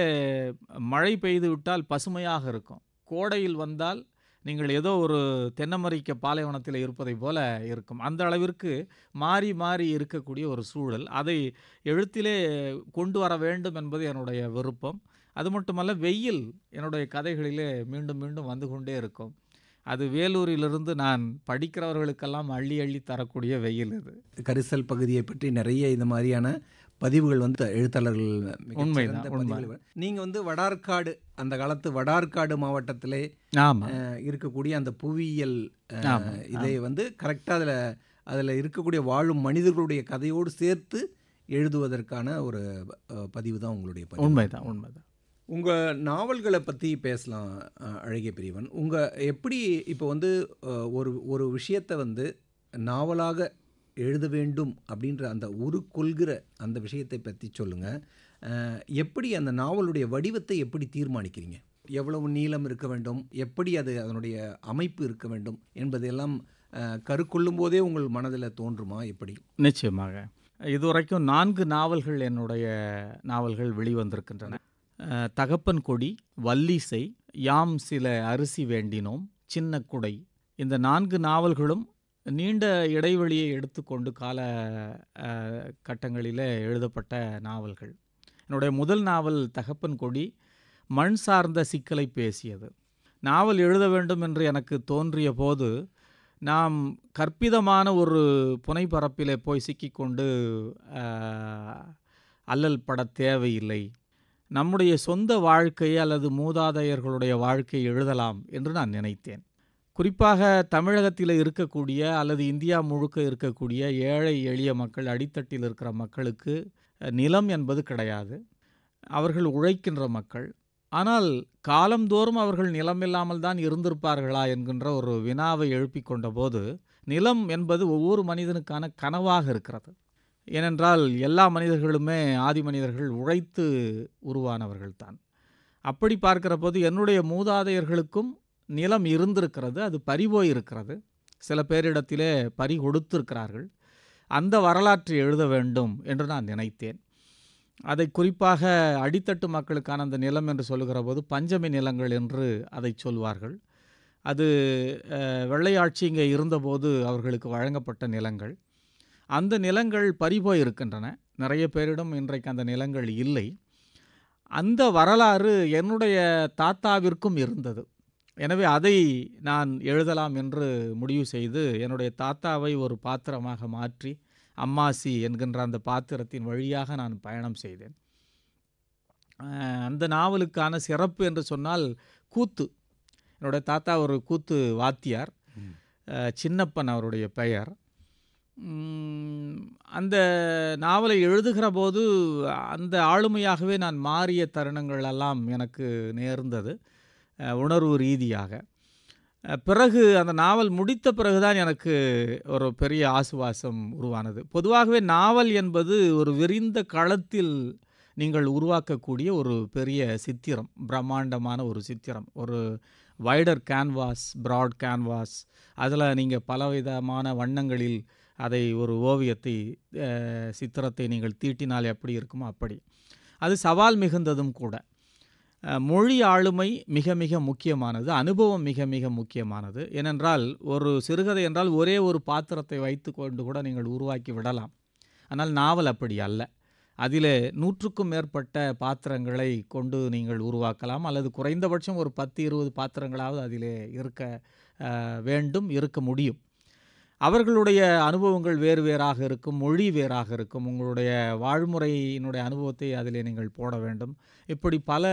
மழை பெய்து விட்டால் பசுமையாக இருக்கும் கோடையில் வந்தால் நீங்கள் ஏதோ ஒரு தென்னமரிக்க பாலைவனத்தில் இருப்பதை போல இருக்கும் அந்த அளவிற்கு மாறி மாறி இருக்கக்கூடிய ஒரு சூழல் அதை எழுத்திலே கொண்டு வர வேண்டும் என்பது என்னுடைய விருப்பம் அது மட்டுமல்ல வெயில் என்னுடைய கதைகளிலே மீண்டும் மீண்டும் வந்து கொண்டே இருக்கும் அது வேலூரிலிருந்து நான் படிக்கிறவர்களுக்கெல்லாம் அள்ளி அள்ளி தரக்கூடிய வெயில் அது கரிசல் பகுதியை பற்றி நிறைய இது மாதிரியான பதிவுகள் வந்து எழுத்தாளர்கள் உண்மை நீங்கள் வந்து வடார்காடு அந்த காலத்து வடார்காடு மாவட்டத்திலே இருக்கக்கூடிய அந்த புவியியல் இதை வந்து கரெக்டாக அதில் அதில் இருக்கக்கூடிய வாழும் மனிதர்களுடைய கதையோடு சேர்த்து எழுதுவதற்கான ஒரு பதிவு தான் உங்களுடைய உண்மைதான் உண்மைதான் உங்கள் நாவல்களை பற்றி பேசலாம் அழகிய பிரிவன் உங்கள் எப்படி இப்போ வந்து ஒரு ஒரு விஷயத்தை வந்து நாவலாக எழுத வேண்டும் அப்படின்ற அந்த ஒரு கொள்கிற அந்த விஷயத்தை பற்றி சொல்லுங்கள் எப்படி அந்த நாவலுடைய வடிவத்தை எப்படி தீர்மானிக்கிறீங்க எவ்வளவு நீளம் இருக்க வேண்டும் எப்படி அது அதனுடைய அமைப்பு இருக்க வேண்டும் என்பதையெல்லாம் கருக்கொள்ளும் போதே உங்கள் மனதில் தோன்றுமா எப்படி நிச்சயமாக இதுவரைக்கும் நான்கு நாவல்கள் என்னுடைய நாவல்கள் வெளிவந்திருக்கின்றன தகப்பன் கொடி வல்லிசை யாம் சில அரிசி வேண்டினோம் சின்ன குடை இந்த நான்கு நாவல்களும் நீண்ட இடைவெளியை எடுத்துக்கொண்டு கால கட்டங்களில் எழுதப்பட்ட நாவல்கள் என்னுடைய முதல் நாவல் தகப்பன் கொடி மண் சார்ந்த சிக்கலை பேசியது நாவல் எழுத வேண்டும் என்று எனக்கு தோன்றிய போது நாம் கற்பிதமான ஒரு புனைப்பரப்பில் போய் சிக்கிக்கொண்டு அல்லல் பட தேவையில்லை நம்முடைய சொந்த வாழ்க்கை அல்லது மூதாதையர்களுடைய வாழ்க்கை எழுதலாம் என்று நான் நினைத்தேன் குறிப்பாக தமிழகத்தில் இருக்கக்கூடிய அல்லது இந்தியா முழுக்க இருக்கக்கூடிய ஏழை எளிய மக்கள் அடித்தட்டில் இருக்கிற மக்களுக்கு நிலம் என்பது கிடையாது அவர்கள் உழைக்கின்ற மக்கள் ஆனால் காலந்தோறும் அவர்கள் நிலம் இல்லாமல் தான் இருந்திருப்பார்களா என்கின்ற ஒரு வினாவை எழுப்பி கொண்டபோது நிலம் என்பது ஒவ்வொரு மனிதனுக்கான கனவாக இருக்கிறது ஏனென்றால் எல்லா மனிதர்களுமே ஆதி மனிதர்கள் உழைத்து உருவானவர்கள்தான் அப்படி பார்க்கிற போது என்னுடைய மூதாதையர்களுக்கும் நிலம் இருந்திருக்கிறது அது பறிபோயிருக்கிறது சில பேரிடத்திலே பறி கொடுத்திருக்கிறார்கள் அந்த வரலாற்றை எழுத வேண்டும் என்று நான் நினைத்தேன் அதை குறிப்பாக அடித்தட்டு மக்களுக்கான அந்த நிலம் என்று சொல்கிற போது பஞ்சமி நிலங்கள் என்று அதை சொல்வார்கள் அது வெள்ளையாட்சி இங்கே இருந்தபோது அவர்களுக்கு வழங்கப்பட்ட நிலங்கள் அந்த நிலங்கள் பறிபோய் இருக்கின்றன நிறைய பேரிடம் இன்றைக்கு அந்த நிலங்கள் இல்லை அந்த வரலாறு என்னுடைய தாத்தாவிற்கும் இருந்தது எனவே அதை நான் எழுதலாம் என்று முடிவு செய்து என்னுடைய தாத்தாவை ஒரு பாத்திரமாக மாற்றி அம்மாசி என்கின்ற அந்த பாத்திரத்தின் வழியாக நான் பயணம் செய்தேன் அந்த நாவலுக்கான சிறப்பு என்று சொன்னால் கூத்து என்னுடைய தாத்தா ஒரு கூத்து வாத்தியார் சின்னப்பன் அவருடைய பெயர் அந்த நாவலை எழுதுகிற போது அந்த ஆளுமையாகவே நான் மாறிய தருணங்கள் எல்லாம் எனக்கு நேர்ந்தது உணர்வு ரீதியாக பிறகு அந்த நாவல் முடித்த பிறகு தான் எனக்கு ஒரு பெரிய ஆசுவாசம் உருவானது பொதுவாகவே நாவல் என்பது ஒரு விரிந்த களத்தில் நீங்கள் உருவாக்கக்கூடிய ஒரு பெரிய சித்திரம் பிரம்மாண்டமான ஒரு சித்திரம் ஒரு வைடர் கேன்வாஸ் ப்ராட் கேன்வாஸ் அதில் நீங்கள் பலவிதமான வண்ணங்களில் அதை ஒரு ஓவியத்தை சித்திரத்தை நீங்கள் தீட்டினால் எப்படி இருக்குமோ அப்படி அது சவால் மிகுந்ததும் கூட மொழி ஆளுமை மிக மிக முக்கியமானது அனுபவம் மிக மிக முக்கியமானது ஏனென்றால் ஒரு சிறுகதை என்றால் ஒரே ஒரு பாத்திரத்தை வைத்து கொண்டு கூட நீங்கள் உருவாக்கி விடலாம் ஆனால் நாவல் அப்படி அல்ல அதில் நூற்றுக்கும் மேற்பட்ட பாத்திரங்களை கொண்டு நீங்கள் உருவாக்கலாம் அல்லது குறைந்தபட்சம் ஒரு பத்து இருபது பாத்திரங்களாவது அதிலே இருக்க வேண்டும் இருக்க முடியும் அவர்களுடைய அனுபவங்கள் வேறு வேறாக இருக்கும் மொழி வேறாக இருக்கும் உங்களுடைய வாழ்முறையினுடைய அனுபவத்தை அதில் நீங்கள் போட வேண்டும் இப்படி பல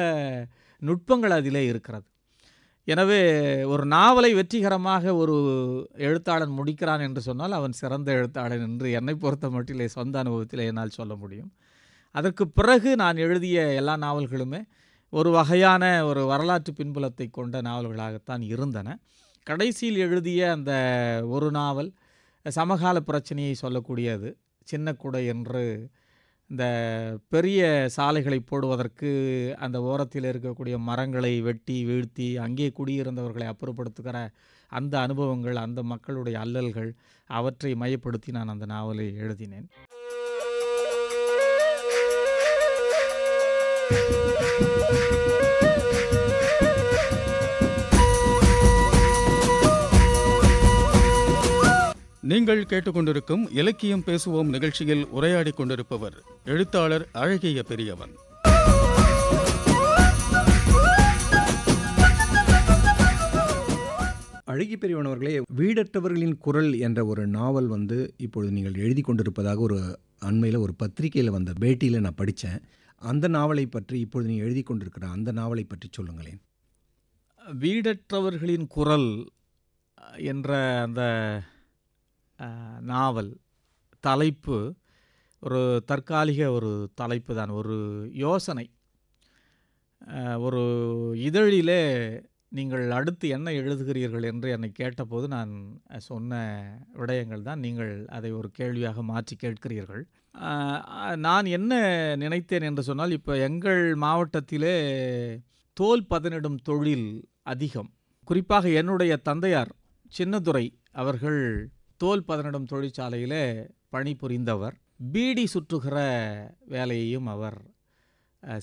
நுட்பங்கள் அதிலே இருக்கிறது எனவே ஒரு நாவலை வெற்றிகரமாக ஒரு எழுத்தாளன் முடிக்கிறான் என்று சொன்னால் அவன் சிறந்த எழுத்தாளன் என்று என்னை பொறுத்த மட்டிலே சொந்த அனுபவத்தில் என்னால் சொல்ல முடியும் அதற்கு பிறகு நான் எழுதிய எல்லா நாவல்களுமே ஒரு வகையான ஒரு வரலாற்று பின்புலத்தை கொண்ட நாவல்களாகத்தான் இருந்தன கடைசியில் எழுதிய அந்த ஒரு நாவல் சமகால பிரச்சனையை சொல்லக்கூடியது சின்ன குடை என்று இந்த பெரிய சாலைகளை போடுவதற்கு அந்த ஓரத்தில் இருக்கக்கூடிய மரங்களை வெட்டி வீழ்த்தி அங்கே குடியிருந்தவர்களை அப்புறப்படுத்துகிற அந்த அனுபவங்கள் அந்த மக்களுடைய அல்லல்கள் அவற்றை மையப்படுத்தி நான் அந்த நாவலை எழுதினேன் thank you நீங்கள் கேட்டுக்கொண்டிருக்கும் இலக்கியம் பேசுவோம் நிகழ்ச்சியில் உரையாடி கொண்டிருப்பவர் எழுத்தாளர் அழகிய பெரியவன் அழகி பெரியவன் அவர்களே வீடற்றவர்களின் குரல் என்ற ஒரு நாவல் வந்து இப்பொழுது நீங்கள் எழுதி கொண்டிருப்பதாக ஒரு அண்மையில் ஒரு பத்திரிகையில் வந்த பேட்டியில் நான் படித்தேன் அந்த நாவலை பற்றி இப்பொழுது நீங்கள் எழுதி கொண்டிருக்கிற அந்த நாவலை பற்றி சொல்லுங்களேன் வீடற்றவர்களின் குரல் என்ற அந்த நாவல் தலைப்பு ஒரு தற்காலிக ஒரு தலைப்பு தான் ஒரு யோசனை ஒரு இதழிலே நீங்கள் அடுத்து என்ன எழுதுகிறீர்கள் என்று என்னை கேட்டபோது நான் சொன்ன விடயங்கள் தான் நீங்கள் அதை ஒரு கேள்வியாக மாற்றி கேட்கிறீர்கள் நான் என்ன நினைத்தேன் என்று சொன்னால் இப்போ எங்கள் மாவட்டத்திலே தோல் பதனிடும் தொழில் அதிகம் குறிப்பாக என்னுடைய தந்தையார் சின்னதுரை அவர்கள் தோல் பதனிடும் தொழிற்சாலையில் பணிபுரிந்தவர் பீடி சுற்றுகிற வேலையையும் அவர்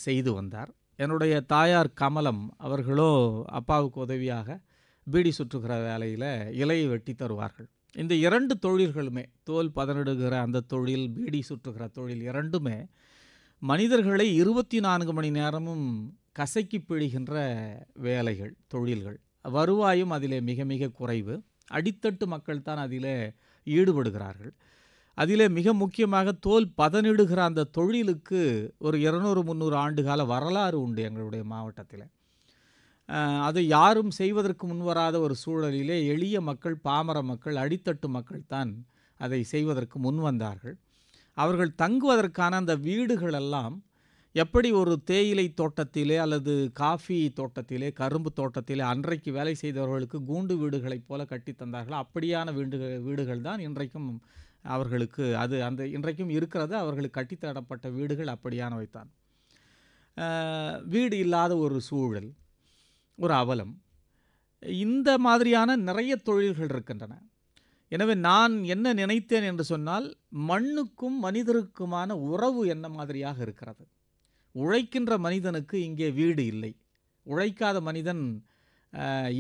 செய்து வந்தார் என்னுடைய தாயார் கமலம் அவர்களோ அப்பாவுக்கு உதவியாக பீடி சுற்றுகிற வேலையில் இலையை வெட்டி தருவார்கள் இந்த இரண்டு தொழில்களுமே தோல் பதனிடுகிற அந்த தொழில் பீடி சுற்றுகிற தொழில் இரண்டுமே மனிதர்களை இருபத்தி நான்கு மணி நேரமும் கசக்கி பிழிகின்ற வேலைகள் தொழில்கள் வருவாயும் அதிலே மிக மிக குறைவு அடித்தட்டு மக்கள் தான் அதில் ஈடுபடுகிறார்கள் அதில் மிக முக்கியமாக தோல் பதனிடுகிற அந்த தொழிலுக்கு ஒரு இருநூறு முந்நூறு ஆண்டுகால வரலாறு உண்டு எங்களுடைய மாவட்டத்தில் அதை யாரும் செய்வதற்கு முன்வராத ஒரு சூழலிலே எளிய மக்கள் பாமர மக்கள் அடித்தட்டு மக்கள் தான் அதை செய்வதற்கு முன்வந்தார்கள் அவர்கள் தங்குவதற்கான அந்த வீடுகளெல்லாம் எப்படி ஒரு தேயிலை தோட்டத்திலே அல்லது காஃபி தோட்டத்திலே கரும்பு தோட்டத்திலே அன்றைக்கு வேலை செய்தவர்களுக்கு கூண்டு வீடுகளைப் போல கட்டி தந்தார்களோ அப்படியான வீடுகள் வீடுகள் தான் இன்றைக்கும் அவர்களுக்கு அது அந்த இன்றைக்கும் இருக்கிறது அவர்களுக்கு கட்டித்தரப்பட்ட வீடுகள் அப்படியானவைத்தான் வீடு இல்லாத ஒரு சூழல் ஒரு அவலம் இந்த மாதிரியான நிறைய தொழில்கள் இருக்கின்றன எனவே நான் என்ன நினைத்தேன் என்று சொன்னால் மண்ணுக்கும் மனிதருக்குமான உறவு என்ன மாதிரியாக இருக்கிறது உழைக்கின்ற மனிதனுக்கு இங்கே வீடு இல்லை உழைக்காத மனிதன்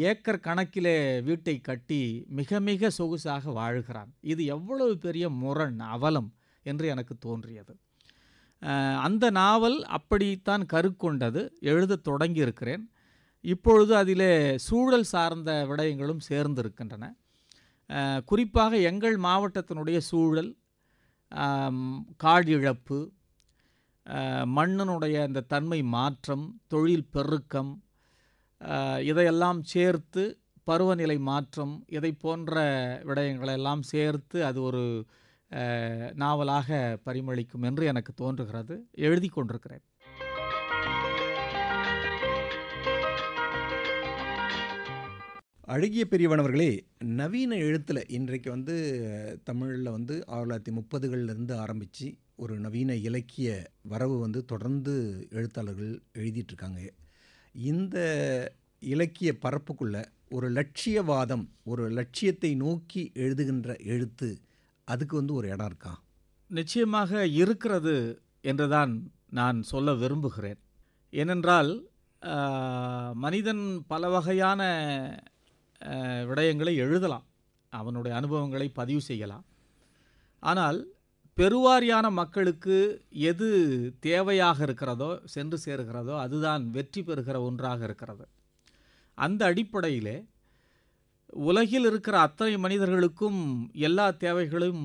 ஏக்கர் கணக்கிலே வீட்டை கட்டி மிக மிக சொகுசாக வாழ்கிறான் இது எவ்வளவு பெரிய முரண் அவலம் என்று எனக்கு தோன்றியது அந்த நாவல் அப்படித்தான் கருக்கொண்டது எழுத தொடங்கியிருக்கிறேன் இப்பொழுது அதிலே சூழல் சார்ந்த விடயங்களும் சேர்ந்திருக்கின்றன குறிப்பாக எங்கள் மாவட்டத்தினுடைய சூழல் காடிழப்பு மண்ணினுடைய அந்த தன்மை மாற்றம் தொழில் பெருக்கம் இதையெல்லாம் சேர்த்து பருவநிலை மாற்றம் இதை போன்ற விடயங்களெல்லாம் சேர்த்து அது ஒரு நாவலாக பரிமளிக்கும் என்று எனக்கு தோன்றுகிறது எழுதி கொண்டிருக்கிறேன் அழகிய பெரியவனவர்களே நவீன எழுத்தில் இன்றைக்கு வந்து தமிழில் வந்து ஆயிரத்தி தொள்ளாயிரத்தி முப்பதுகளிலிருந்து ஆரம்பித்து ஒரு நவீன இலக்கிய வரவு வந்து தொடர்ந்து எழுத்தாளர்கள் எழுதிட்டுருக்காங்க இந்த இலக்கிய பரப்புக்குள்ளே ஒரு லட்சியவாதம் ஒரு லட்சியத்தை நோக்கி எழுதுகின்ற எழுத்து அதுக்கு வந்து ஒரு இடம் இருக்கா நிச்சயமாக இருக்கிறது என்றுதான் நான் சொல்ல விரும்புகிறேன் ஏனென்றால் மனிதன் பல வகையான விடயங்களை எழுதலாம் அவனுடைய அனுபவங்களை பதிவு செய்யலாம் ஆனால் பெருவாரியான மக்களுக்கு எது தேவையாக இருக்கிறதோ சென்று சேருகிறதோ அதுதான் வெற்றி பெறுகிற ஒன்றாக இருக்கிறது அந்த அடிப்படையிலே உலகில் இருக்கிற அத்தனை மனிதர்களுக்கும் எல்லா தேவைகளும்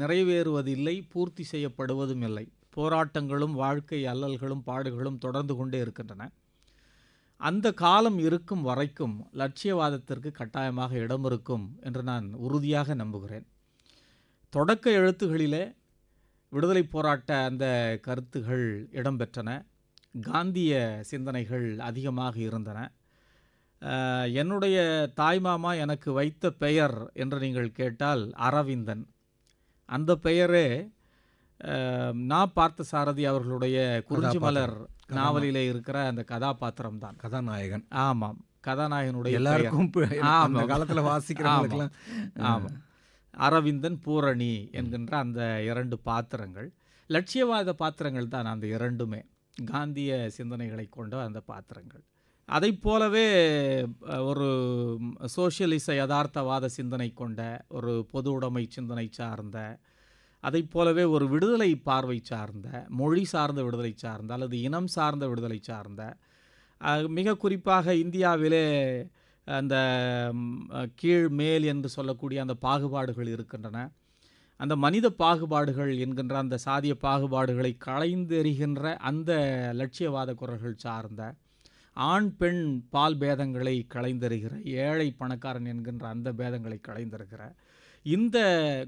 நிறைவேறுவதில்லை பூர்த்தி செய்யப்படுவதும் இல்லை போராட்டங்களும் வாழ்க்கை அல்லல்களும் பாடுகளும் தொடர்ந்து கொண்டே இருக்கின்றன அந்த காலம் இருக்கும் வரைக்கும் லட்சியவாதத்திற்கு கட்டாயமாக இடம் இருக்கும் என்று நான் உறுதியாக நம்புகிறேன் தொடக்க எழுத்துகளிலே விடுதலை போராட்ட அந்த கருத்துகள் இடம்பெற்றன காந்திய சிந்தனைகள் அதிகமாக இருந்தன என்னுடைய தாய்மாமா எனக்கு வைத்த பெயர் என்று நீங்கள் கேட்டால் அரவிந்தன் அந்த பெயரே நான் பார்த்த சாரதி அவர்களுடைய குறிஞ்சி மலர் நாவலிலே இருக்கிற அந்த கதாபாத்திரம் தான் கதாநாயகன் ஆமாம் கதாநாயகனுடைய எல்லாருக்கும் காலத்தில் வாசிக்கிறாங்க ஆமாம் அரவிந்தன் பூரணி என்கின்ற அந்த இரண்டு பாத்திரங்கள் லட்சியவாத பாத்திரங்கள் தான் அந்த இரண்டுமே காந்திய சிந்தனைகளை கொண்ட அந்த பாத்திரங்கள் அதை போலவே ஒரு சோசியலிச யதார்த்தவாத சிந்தனை கொண்ட ஒரு பொது உடைமை சிந்தனை சார்ந்த அதை போலவே ஒரு விடுதலை பார்வை சார்ந்த மொழி சார்ந்த விடுதலை சார்ந்த அல்லது இனம் சார்ந்த விடுதலை சார்ந்த மிக குறிப்பாக இந்தியாவிலே அந்த கீழ் மேல் என்று சொல்லக்கூடிய அந்த பாகுபாடுகள் இருக்கின்றன அந்த மனித பாகுபாடுகள் என்கின்ற அந்த சாதிய பாகுபாடுகளை களைந்தெறிகின்ற அந்த லட்சியவாத குரல்கள் சார்ந்த ஆண் பெண் பால் பேதங்களை களைந்தெறுகிற ஏழை பணக்காரன் என்கின்ற அந்த பேதங்களை களைந்தெறுகிற இந்த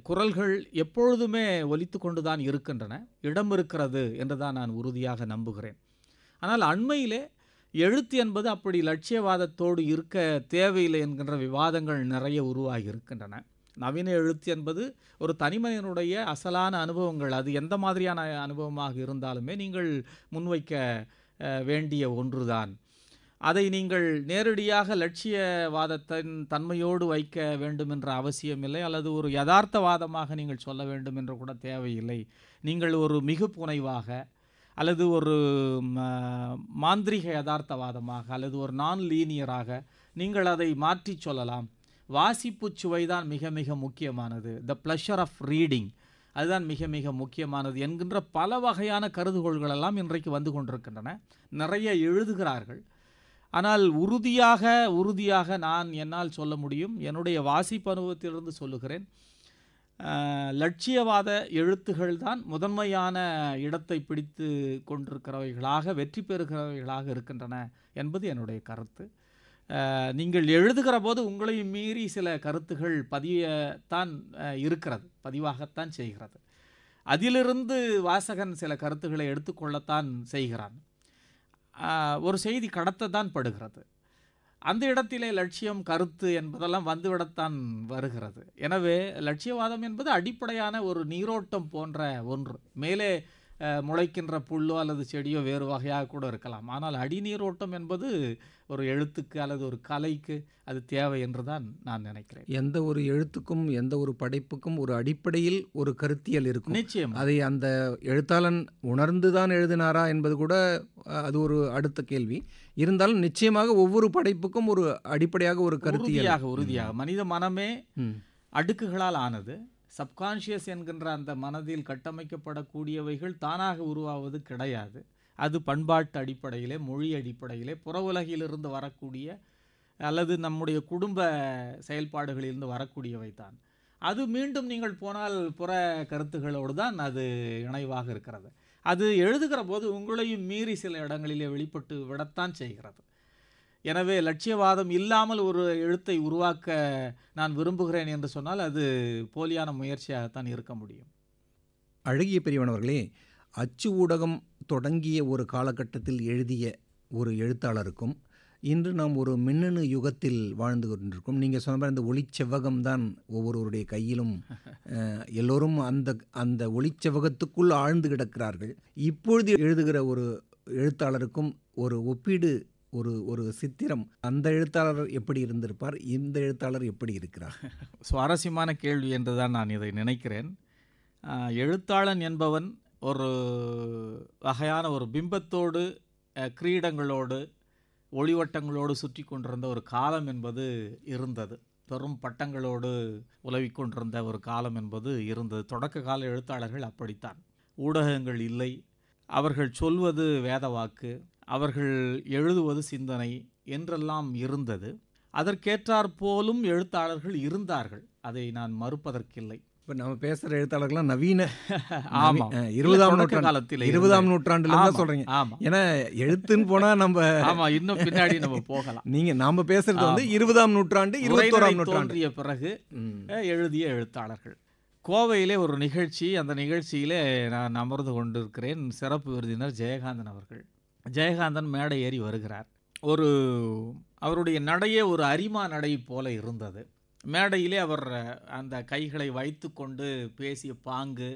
குரல்கள் எப்பொழுதுமே ஒலித்து கொண்டு தான் இருக்கின்றன இடம் இருக்கிறது என்று தான் நான் உறுதியாக நம்புகிறேன் ஆனால் அண்மையிலே எழுத்து என்பது அப்படி லட்சியவாதத்தோடு இருக்க தேவையில்லை என்கின்ற விவாதங்கள் நிறைய உருவாகி இருக்கின்றன நவீன எழுத்து என்பது ஒரு தனிமனிதனுடைய அசலான அனுபவங்கள் அது எந்த மாதிரியான அனுபவமாக இருந்தாலுமே நீங்கள் முன்வைக்க வேண்டிய ஒன்றுதான் அதை நீங்கள் நேரடியாக லட்சியவாதத்தின் தன்மையோடு வைக்க வேண்டும் என்ற அவசியமில்லை அல்லது ஒரு யதார்த்தவாதமாக நீங்கள் சொல்ல வேண்டும் என்று கூட தேவையில்லை நீங்கள் ஒரு மிகு புனைவாக அல்லது ஒரு மாந்திரிக யதார்த்தவாதமாக அல்லது ஒரு நான் லீனியராக நீங்கள் அதை மாற்றி சொல்லலாம் வாசிப்பு சுவை தான் மிக மிக முக்கியமானது த ப்ளஷர் ஆஃப் ரீடிங் அதுதான் மிக மிக முக்கியமானது என்கின்ற பல வகையான கருதுகோள்களெல்லாம் இன்றைக்கு வந்து கொண்டிருக்கின்றன நிறைய எழுதுகிறார்கள் ஆனால் உறுதியாக உறுதியாக நான் என்னால் சொல்ல முடியும் என்னுடைய வாசிப்பு அனுபவத்திலிருந்து சொல்லுகிறேன் லட்சியவாத எழுத்துகள்தான் முதன்மையான இடத்தை பிடித்து கொண்டிருக்கிறவைகளாக வெற்றி பெறுகிறவைகளாக இருக்கின்றன என்பது என்னுடைய கருத்து நீங்கள் எழுதுகிற போது உங்களையும் மீறி சில கருத்துகள் பதியத்தான் இருக்கிறது பதிவாகத்தான் செய்கிறது அதிலிருந்து வாசகன் சில கருத்துக்களை எடுத்துக்கொள்ளத்தான் செய்கிறான் ஒரு செய்தி தான் படுகிறது அந்த இடத்திலே லட்சியம் கருத்து என்பதெல்லாம் வந்துவிடத்தான் வருகிறது எனவே லட்சியவாதம் என்பது அடிப்படையான ஒரு நீரோட்டம் போன்ற ஒன்று மேலே முளைக்கின்ற புல்லோ அல்லது செடியோ வேறு வகையாக கூட இருக்கலாம் ஆனால் அடிநீரோட்டம் என்பது ஒரு எழுத்துக்கு அல்லது ஒரு கலைக்கு அது தேவை என்று தான் நான் நினைக்கிறேன் எந்த ஒரு எழுத்துக்கும் எந்த ஒரு படைப்புக்கும் ஒரு அடிப்படையில் ஒரு கருத்தியல் இருக்கும் நிச்சயம் அதை அந்த எழுத்தாளன் உணர்ந்து தான் எழுதினாரா என்பது கூட அது ஒரு அடுத்த கேள்வி இருந்தாலும் நிச்சயமாக ஒவ்வொரு படைப்புக்கும் ஒரு அடிப்படையாக ஒரு கருத்தியாக உறுதியாக மனித மனமே அடுக்குகளால் ஆனது சப்கான்ஷியஸ் என்கின்ற அந்த மனதில் கட்டமைக்கப்படக்கூடியவைகள் தானாக உருவாவது கிடையாது அது பண்பாட்டு அடிப்படையிலே மொழி அடிப்படையிலே புற உலகிலிருந்து வரக்கூடிய அல்லது நம்முடைய குடும்ப செயல்பாடுகளிலிருந்து வரக்கூடியவை தான் அது மீண்டும் நீங்கள் போனால் புற கருத்துகளோடு தான் அது இணைவாக இருக்கிறது அது எழுதுகிற போது உங்களையும் மீறி சில இடங்களிலே வெளிப்பட்டு விடத்தான் செய்கிறது எனவே லட்சியவாதம் இல்லாமல் ஒரு எழுத்தை உருவாக்க நான் விரும்புகிறேன் என்று சொன்னால் அது போலியான முயற்சியாகத்தான் இருக்க முடியும் அழகிய பெரியவனவர்களே அச்சு ஊடகம் தொடங்கிய ஒரு காலகட்டத்தில் எழுதிய ஒரு எழுத்தாளருக்கும் இன்று நாம் ஒரு மின்னணு யுகத்தில் வாழ்ந்து கொண்டிருக்கோம் நீங்கள் சொன்ன மாதிரி அந்த ஒளி செவ்வகம் தான் ஒவ்வொருவருடைய கையிலும் எல்லோரும் அந்த அந்த ஒளி செவ்வகத்துக்குள் ஆழ்ந்து கிடக்கிறார்கள் இப்பொழுது எழுதுகிற ஒரு எழுத்தாளருக்கும் ஒரு ஒப்பீடு ஒரு ஒரு சித்திரம் அந்த எழுத்தாளர் எப்படி இருந்திருப்பார் இந்த எழுத்தாளர் எப்படி இருக்கிறார் சுவாரஸ்யமான கேள்வி என்று தான் நான் இதை நினைக்கிறேன் எழுத்தாளன் என்பவன் ஒரு வகையான ஒரு பிம்பத்தோடு கிரீடங்களோடு ஒளிவட்டங்களோடு சுற்றி கொண்டிருந்த ஒரு காலம் என்பது இருந்தது பெரும் பட்டங்களோடு உலவிக் கொண்டிருந்த ஒரு காலம் என்பது இருந்தது தொடக்க கால எழுத்தாளர்கள் அப்படித்தான் ஊடகங்கள் இல்லை அவர்கள் சொல்வது வேத வாக்கு அவர்கள் எழுதுவது சிந்தனை என்றெல்லாம் இருந்தது அதற்கேற்றார் போலும் எழுத்தாளர்கள் இருந்தார்கள் அதை நான் மறுப்பதற்கில்லை இப்போ நம்ம பேசுகிற எழுத்தாளர்கள்லாம் நவீன (laughs) ஆமாம் இருபதாம் நூற்றாண்டு காலத்தில் இருபதாம் நூற்றாண்டுல தான் சொல்கிறீங்க ஆமாம் ஏன்னா எழுத்துன்னு போனால் நம்ம (laughs) ஆமாம் இன்னும் பின்னாடி நம்ம போகலாம் நீங்கள் நாம் பேசுறது வந்து இருபதாம் நூற்றாண்டு இருபத்தோராம் நூற்றாண்டு பிறகு எழுதிய எழுத்தாளர்கள் கோவையிலே ஒரு நிகழ்ச்சி அந்த நிகழ்ச்சியிலே நான் அமர்ந்து கொண்டிருக்கிறேன் சிறப்பு விருதினர் ஜெயகாந்தன் அவர்கள் ஜெயகாந்தன் மேடை ஏறி வருகிறார் ஒரு அவருடைய நடையே ஒரு அரிமா நடை போல இருந்தது மேடையிலே அவர் அந்த கைகளை வைத்து கொண்டு பேசிய பாங்கு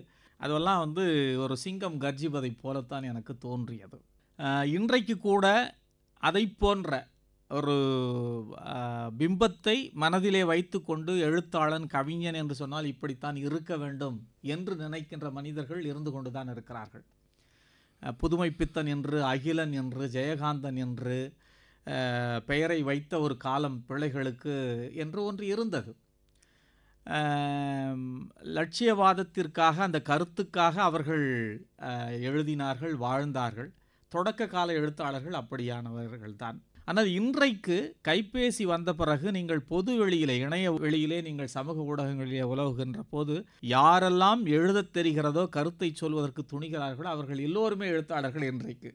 அதெல்லாம் வந்து ஒரு சிங்கம் கர்ஜிப்பதை போலத்தான் எனக்கு தோன்றியது இன்றைக்கு கூட அதை போன்ற ஒரு பிம்பத்தை மனதிலே வைத்துக்கொண்டு எழுத்தாளன் கவிஞன் என்று சொன்னால் இப்படித்தான் இருக்க வேண்டும் என்று நினைக்கின்ற மனிதர்கள் இருந்து கொண்டு தான் இருக்கிறார்கள் புதுமைப்பித்தன் என்று அகிலன் என்று ஜெயகாந்தன் என்று பெயரை வைத்த ஒரு காலம் பிள்ளைகளுக்கு என்று ஒன்று இருந்தது லட்சியவாதத்திற்காக அந்த கருத்துக்காக அவர்கள் எழுதினார்கள் வாழ்ந்தார்கள் தொடக்க கால எழுத்தாளர்கள் அப்படியானவர்கள்தான் ஆனால் இன்றைக்கு கைபேசி வந்த பிறகு நீங்கள் பொது வெளியிலே இணைய வெளியிலே நீங்கள் சமூக ஊடகங்களிலே உலவுகின்ற போது யாரெல்லாம் எழுதத் தெரிகிறதோ கருத்தை சொல்வதற்கு துணிகிறார்களோ அவர்கள் எல்லோருமே எழுத்தாளர்கள் இன்றைக்கு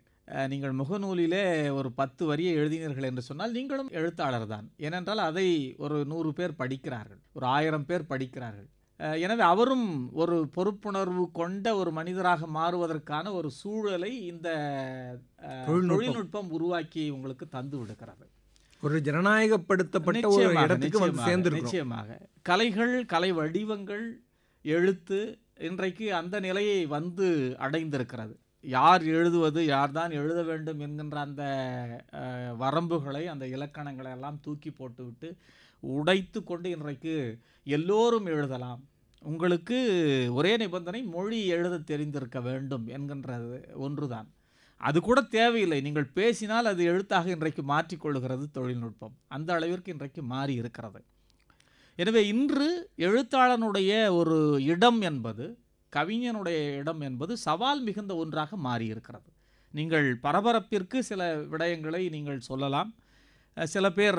நீங்கள் முகநூலிலே ஒரு பத்து வரியை எழுதினீர்கள் என்று சொன்னால் நீங்களும் எழுத்தாளர் தான் ஏனென்றால் அதை ஒரு நூறு பேர் படிக்கிறார்கள் ஒரு ஆயிரம் பேர் படிக்கிறார்கள் எனவே அவரும் ஒரு பொறுப்புணர்வு கொண்ட ஒரு மனிதராக மாறுவதற்கான ஒரு சூழலை இந்த தொழில்நுட்பம் உருவாக்கி உங்களுக்கு தந்து விடுக்கிறது ஒரு ஜனநாயகப்படுத்தப்பட்ட ஒரு இடத்துக்கு வந்து சேர்ந்து நிச்சயமாக கலைகள் கலை வடிவங்கள் எழுத்து இன்றைக்கு அந்த நிலையை வந்து அடைந்திருக்கிறது யார் எழுதுவது யார் தான் எழுத வேண்டும் என்கின்ற அந்த வரம்புகளை அந்த இலக்கணங்களை எல்லாம் தூக்கி போட்டுவிட்டு உடைத்து கொண்டு இன்றைக்கு எல்லோரும் எழுதலாம் உங்களுக்கு ஒரே நிபந்தனை மொழி எழுத தெரிந்திருக்க வேண்டும் என்கின்றது ஒன்றுதான் அது கூட தேவையில்லை நீங்கள் பேசினால் அது எழுத்தாக இன்றைக்கு மாற்றிக்கொள்கிறது தொழில்நுட்பம் அந்த அளவிற்கு இன்றைக்கு மாறி இருக்கிறது எனவே இன்று எழுத்தாளனுடைய ஒரு இடம் என்பது கவிஞனுடைய இடம் என்பது சவால் மிகுந்த ஒன்றாக மாறியிருக்கிறது நீங்கள் பரபரப்பிற்கு சில விடயங்களை நீங்கள் சொல்லலாம் சில பேர்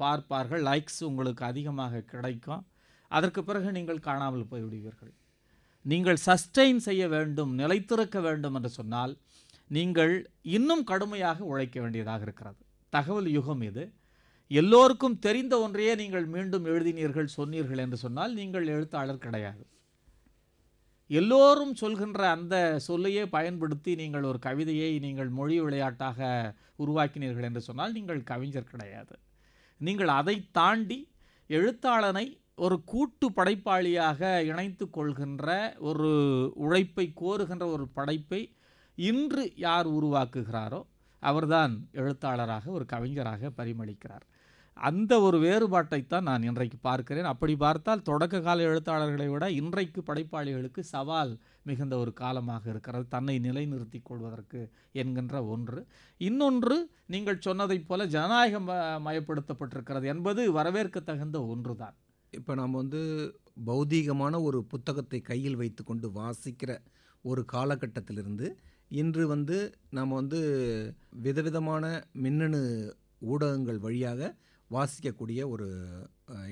பார்ப்பார்கள் லைக்ஸ் உங்களுக்கு அதிகமாக கிடைக்கும் அதற்கு பிறகு நீங்கள் காணாமல் போய்விடுவீர்கள் நீங்கள் சஸ்டெயின் செய்ய வேண்டும் நிலைத்திருக்க வேண்டும் என்று சொன்னால் நீங்கள் இன்னும் கடுமையாக உழைக்க வேண்டியதாக இருக்கிறது தகவல் யுகம் இது எல்லோருக்கும் தெரிந்த ஒன்றையே நீங்கள் மீண்டும் எழுதினீர்கள் சொன்னீர்கள் என்று சொன்னால் நீங்கள் எழுத்தாளர் கிடையாது எல்லோரும் சொல்கின்ற அந்த சொல்லையே பயன்படுத்தி நீங்கள் ஒரு கவிதையை நீங்கள் மொழி விளையாட்டாக உருவாக்கினீர்கள் என்று சொன்னால் நீங்கள் கவிஞர் கிடையாது நீங்கள் அதை தாண்டி எழுத்தாளனை ஒரு கூட்டு படைப்பாளியாக இணைத்து கொள்கின்ற ஒரு உழைப்பை கோருகின்ற ஒரு படைப்பை இன்று யார் உருவாக்குகிறாரோ அவர்தான் எழுத்தாளராக ஒரு கவிஞராக பரிமளிக்கிறார் அந்த ஒரு வேறுபாட்டைத்தான் நான் இன்றைக்கு பார்க்கிறேன் அப்படி பார்த்தால் தொடக்க கால எழுத்தாளர்களை விட இன்றைக்கு படைப்பாளிகளுக்கு சவால் மிகுந்த ஒரு காலமாக இருக்கிறது தன்னை நிலைநிறுத்தி கொள்வதற்கு என்கின்ற ஒன்று இன்னொன்று நீங்கள் சொன்னதைப் போல ஜனநாயகம் மயப்படுத்தப்பட்டிருக்கிறது என்பது வரவேற்க தகுந்த ஒன்று தான் இப்போ நாம் வந்து பௌதீகமான ஒரு புத்தகத்தை கையில் வைத்துக்கொண்டு வாசிக்கிற ஒரு காலகட்டத்திலிருந்து இன்று வந்து நாம் வந்து விதவிதமான மின்னணு ஊடகங்கள் வழியாக வாசிக்கக்கூடிய ஒரு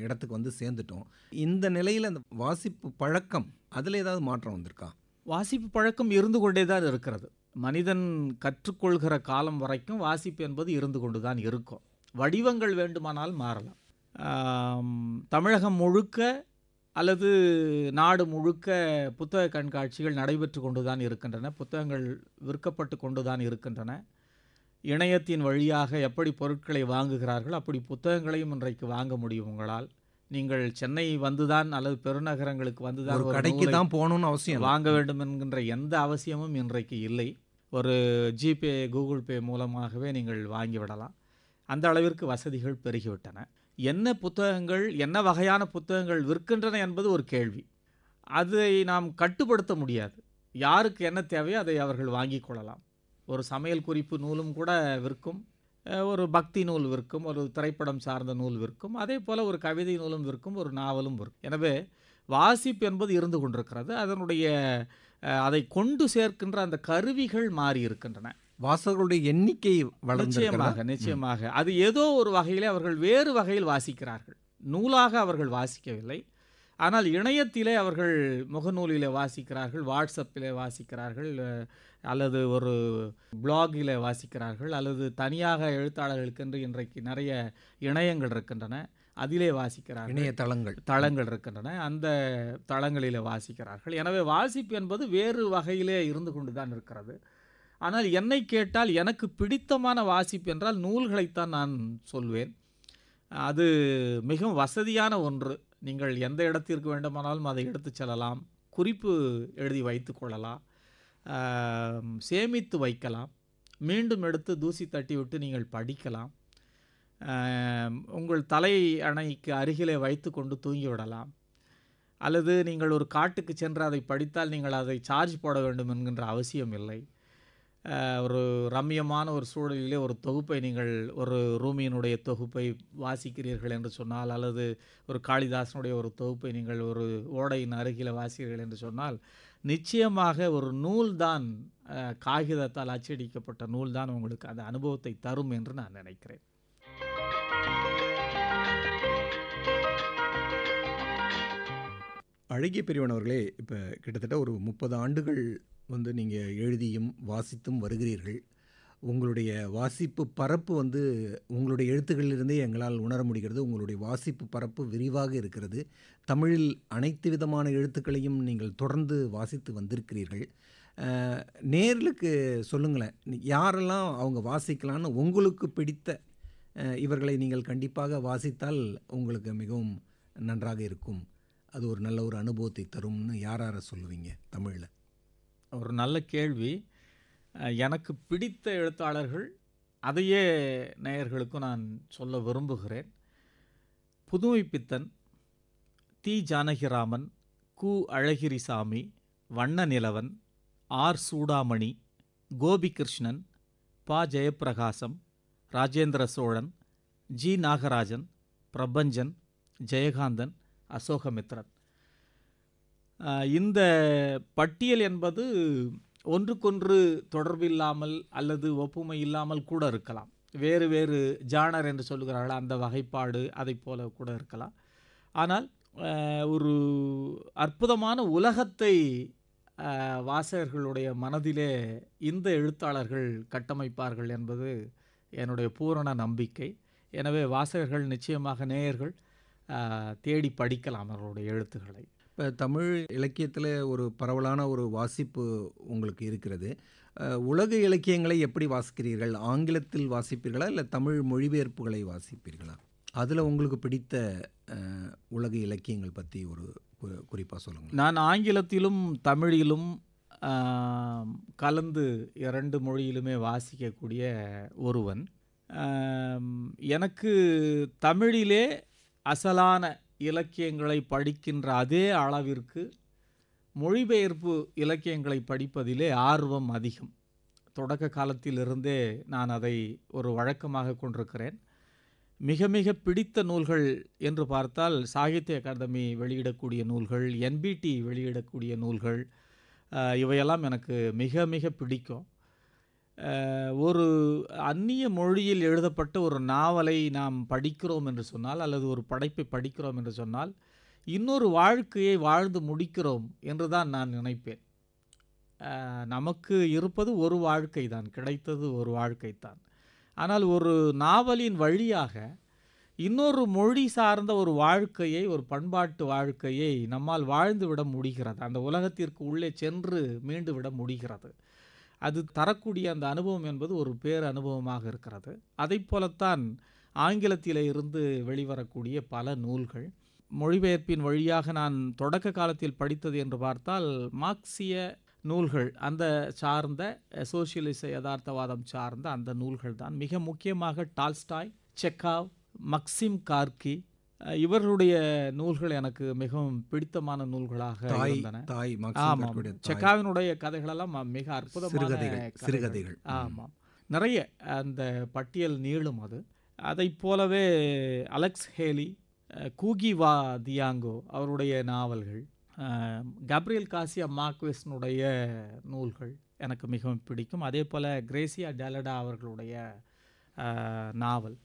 இடத்துக்கு வந்து சேர்ந்துட்டோம் இந்த நிலையில் அந்த வாசிப்பு பழக்கம் அதில் ஏதாவது மாற்றம் வந்திருக்கா வாசிப்பு பழக்கம் இருந்து கொண்டே தான் இருக்கிறது மனிதன் கற்றுக்கொள்கிற காலம் வரைக்கும் வாசிப்பு என்பது இருந்து கொண்டு தான் இருக்கும் வடிவங்கள் வேண்டுமானால் மாறலாம் தமிழகம் முழுக்க அல்லது நாடு முழுக்க புத்தக கண்காட்சிகள் நடைபெற்று கொண்டு தான் இருக்கின்றன புத்தகங்கள் விற்கப்பட்டு கொண்டு தான் இருக்கின்றன இணையத்தின் வழியாக எப்படி பொருட்களை வாங்குகிறார்கள் அப்படி புத்தகங்களையும் இன்றைக்கு வாங்க முடியும் உங்களால் நீங்கள் சென்னை வந்துதான் அல்லது பெருநகரங்களுக்கு வந்துதான் ஒரு கடைக்கு தான் போகணும்னு அவசியம் வாங்க வேண்டும் என்கின்ற எந்த அவசியமும் இன்றைக்கு இல்லை ஒரு ஜிபே கூகுள் பே மூலமாகவே நீங்கள் வாங்கிவிடலாம் அந்த அளவிற்கு வசதிகள் பெருகிவிட்டன என்ன புத்தகங்கள் என்ன வகையான புத்தகங்கள் விற்கின்றன என்பது ஒரு கேள்வி அதை நாம் கட்டுப்படுத்த முடியாது யாருக்கு என்ன தேவையோ அதை அவர்கள் வாங்கிக் கொள்ளலாம் ஒரு சமையல் குறிப்பு நூலும் கூட விற்கும் ஒரு பக்தி நூல் விற்கும் ஒரு திரைப்படம் சார்ந்த நூல் விற்கும் அதே போல் ஒரு கவிதை நூலும் விற்கும் ஒரு நாவலும் விற்கும் எனவே வாசிப்பு என்பது இருந்து கொண்டிருக்கிறது அதனுடைய அதை கொண்டு சேர்க்கின்ற அந்த கருவிகள் மாறி இருக்கின்றன வாசகர்களுடைய எண்ணிக்கை நிச்சயமாக நிச்சயமாக அது ஏதோ ஒரு வகையிலே அவர்கள் வேறு வகையில் வாசிக்கிறார்கள் நூலாக அவர்கள் வாசிக்கவில்லை ஆனால் இணையத்திலே அவர்கள் முகநூலிலே வாசிக்கிறார்கள் வாட்ஸ்அப்பிலே வாசிக்கிறார்கள் அல்லது ஒரு பிளாகில் வாசிக்கிறார்கள் அல்லது தனியாக எழுத்தாளர்களுக்கென்று இன்றைக்கு நிறைய இணையங்கள் இருக்கின்றன அதிலே வாசிக்கிறார்கள் இணைய தளங்கள் தளங்கள் இருக்கின்றன அந்த தளங்களில் வாசிக்கிறார்கள் எனவே வாசிப்பு என்பது வேறு வகையிலே இருந்து கொண்டு தான் இருக்கிறது ஆனால் என்னை கேட்டால் எனக்கு பிடித்தமான வாசிப்பு என்றால் நூல்களைத்தான் நான் சொல்வேன் அது மிகவும் வசதியான ஒன்று நீங்கள் எந்த இடத்திற்கு வேண்டுமானாலும் அதை எடுத்து செல்லலாம் குறிப்பு எழுதி வைத்து கொள்ளலாம் சேமித்து வைக்கலாம் மீண்டும் எடுத்து தூசி தட்டி விட்டு நீங்கள் படிக்கலாம் உங்கள் தலை அணைக்கு அருகிலே வைத்து கொண்டு தூங்கிவிடலாம் அல்லது நீங்கள் ஒரு காட்டுக்கு சென்று அதை படித்தால் நீங்கள் அதை சார்ஜ் போட வேண்டும் என்கின்ற அவசியம் இல்லை ஒரு ரம்யமான ஒரு சூழலிலே ஒரு தொகுப்பை நீங்கள் ஒரு ரூமியினுடைய தொகுப்பை வாசிக்கிறீர்கள் என்று சொன்னால் அல்லது ஒரு காளிதாசனுடைய ஒரு தொகுப்பை நீங்கள் ஒரு ஓடையின் அருகில் வாசிக்கிறீர்கள் என்று சொன்னால் நிச்சயமாக ஒரு நூல் தான் காகிதத்தால் அச்சடிக்கப்பட்ட நூல்தான் உங்களுக்கு அந்த அனுபவத்தை தரும் என்று நான் நினைக்கிறேன் அழகிய பெரியவன் அவர்களே இப்போ கிட்டத்தட்ட ஒரு முப்பது ஆண்டுகள் வந்து நீங்கள் எழுதியும் வாசித்தும் வருகிறீர்கள் உங்களுடைய வாசிப்பு பரப்பு வந்து உங்களுடைய எழுத்துக்களிலிருந்தே எங்களால் உணர முடிகிறது உங்களுடைய வாசிப்பு பரப்பு விரிவாக இருக்கிறது தமிழில் அனைத்து விதமான எழுத்துக்களையும் நீங்கள் தொடர்ந்து வாசித்து வந்திருக்கிறீர்கள் நேர்களுக்கு சொல்லுங்களேன் யாரெல்லாம் அவங்க வாசிக்கலான்னு உங்களுக்கு பிடித்த இவர்களை நீங்கள் கண்டிப்பாக வாசித்தால் உங்களுக்கு மிகவும் நன்றாக இருக்கும் அது ஒரு நல்ல ஒரு அனுபவத்தை தரும்னு யார் யாரை சொல்லுவீங்க தமிழில் ஒரு நல்ல கேள்வி எனக்கு பிடித்த எழுத்தாளர்கள் அதையே நேயர்களுக்கும் நான் சொல்ல விரும்புகிறேன் புதுமை பித்தன் தி ஜானகிராமன் கு அழகிரிசாமி வண்ண நிலவன் ஆர் சூடாமணி கோபிகிருஷ்ணன் ப ஜெயப்பிரகாசம் ராஜேந்திர சோழன் ஜி நாகராஜன் பிரபஞ்சன் ஜெயகாந்தன் அசோகமித்ரன் இந்த பட்டியல் என்பது ஒன்றுக்கொன்று தொடர்பில்லாமல் அல்லது ஒப்புமை இல்லாமல் கூட இருக்கலாம் வேறு வேறு ஜானர் என்று சொல்கிறார்கள் அந்த வகைப்பாடு அதை போல கூட இருக்கலாம் ஆனால் ஒரு அற்புதமான உலகத்தை வாசகர்களுடைய மனதிலே இந்த எழுத்தாளர்கள் கட்டமைப்பார்கள் என்பது என்னுடைய பூரண நம்பிக்கை எனவே வாசகர்கள் நிச்சயமாக நேயர்கள் தேடி படிக்கலாம் அவர்களுடைய எழுத்துக்களை இப்போ தமிழ் இலக்கியத்தில் ஒரு பரவலான ஒரு வாசிப்பு உங்களுக்கு இருக்கிறது உலக இலக்கியங்களை எப்படி வாசிக்கிறீர்கள் ஆங்கிலத்தில் வாசிப்பீர்களா இல்லை தமிழ் மொழிபெயர்ப்புகளை வாசிப்பீர்களா அதில் உங்களுக்கு பிடித்த உலக இலக்கியங்கள் பற்றி ஒரு குறிப்பாக சொல்லுங்கள் நான் ஆங்கிலத்திலும் தமிழிலும் கலந்து இரண்டு மொழியிலுமே வாசிக்கக்கூடிய ஒருவன் எனக்கு தமிழிலே அசலான இலக்கியங்களை படிக்கின்ற அதே அளவிற்கு மொழிபெயர்ப்பு இலக்கியங்களை படிப்பதிலே ஆர்வம் அதிகம் தொடக்க காலத்திலிருந்தே நான் அதை ஒரு வழக்கமாக கொண்டிருக்கிறேன் மிக மிக பிடித்த நூல்கள் என்று பார்த்தால் சாகித்ய அகாதமி வெளியிடக்கூடிய நூல்கள் என்பிடி வெளியிடக்கூடிய நூல்கள் இவையெல்லாம் எனக்கு மிக மிக பிடிக்கும் ஒரு அந்நிய மொழியில் எழுதப்பட்ட ஒரு நாவலை நாம் படிக்கிறோம் என்று சொன்னால் அல்லது ஒரு படைப்பை படிக்கிறோம் என்று சொன்னால் இன்னொரு வாழ்க்கையை வாழ்ந்து முடிக்கிறோம் என்று தான் நான் நினைப்பேன் நமக்கு இருப்பது ஒரு வாழ்க்கை தான் கிடைத்தது ஒரு வாழ்க்கை தான் ஆனால் ஒரு நாவலின் வழியாக இன்னொரு மொழி சார்ந்த ஒரு வாழ்க்கையை ஒரு பண்பாட்டு வாழ்க்கையை நம்மால் வாழ்ந்து விட முடிகிறது அந்த உலகத்திற்கு உள்ளே சென்று மீண்டு விட முடிகிறது அது தரக்கூடிய அந்த அனுபவம் என்பது ஒரு பேர் அனுபவமாக இருக்கிறது அதை போலத்தான் ஆங்கிலத்திலே இருந்து வெளிவரக்கூடிய பல நூல்கள் மொழிபெயர்ப்பின் வழியாக நான் தொடக்க காலத்தில் படித்தது என்று பார்த்தால் மார்க்சிய நூல்கள் அந்த சார்ந்த சோசியலிச யதார்த்தவாதம் சார்ந்த அந்த நூல்கள் தான் மிக முக்கியமாக டால்ஸ்டாய் செக்காவ் மக்சிம் கார்கி இவர்களுடைய நூல்கள் எனக்கு மிகவும் பிடித்தமான நூல்களாக இருந்தன செக்காவினுடைய கதைகளெல்லாம் மிக அற்புதமான சிறுகதைகள் ஆமாம் நிறைய அந்த பட்டியல் நீளும் அது அதை போலவே அலெக்ஸ் ஹேலி கூகிவா தியாங்கோ அவருடைய நாவல்கள் கப்ரியல் காசியா மார்க்வெஸ்னுடைய நூல்கள் எனக்கு மிகவும் பிடிக்கும் அதே போல் கிரேசியா டலடா அவர்களுடைய நாவல்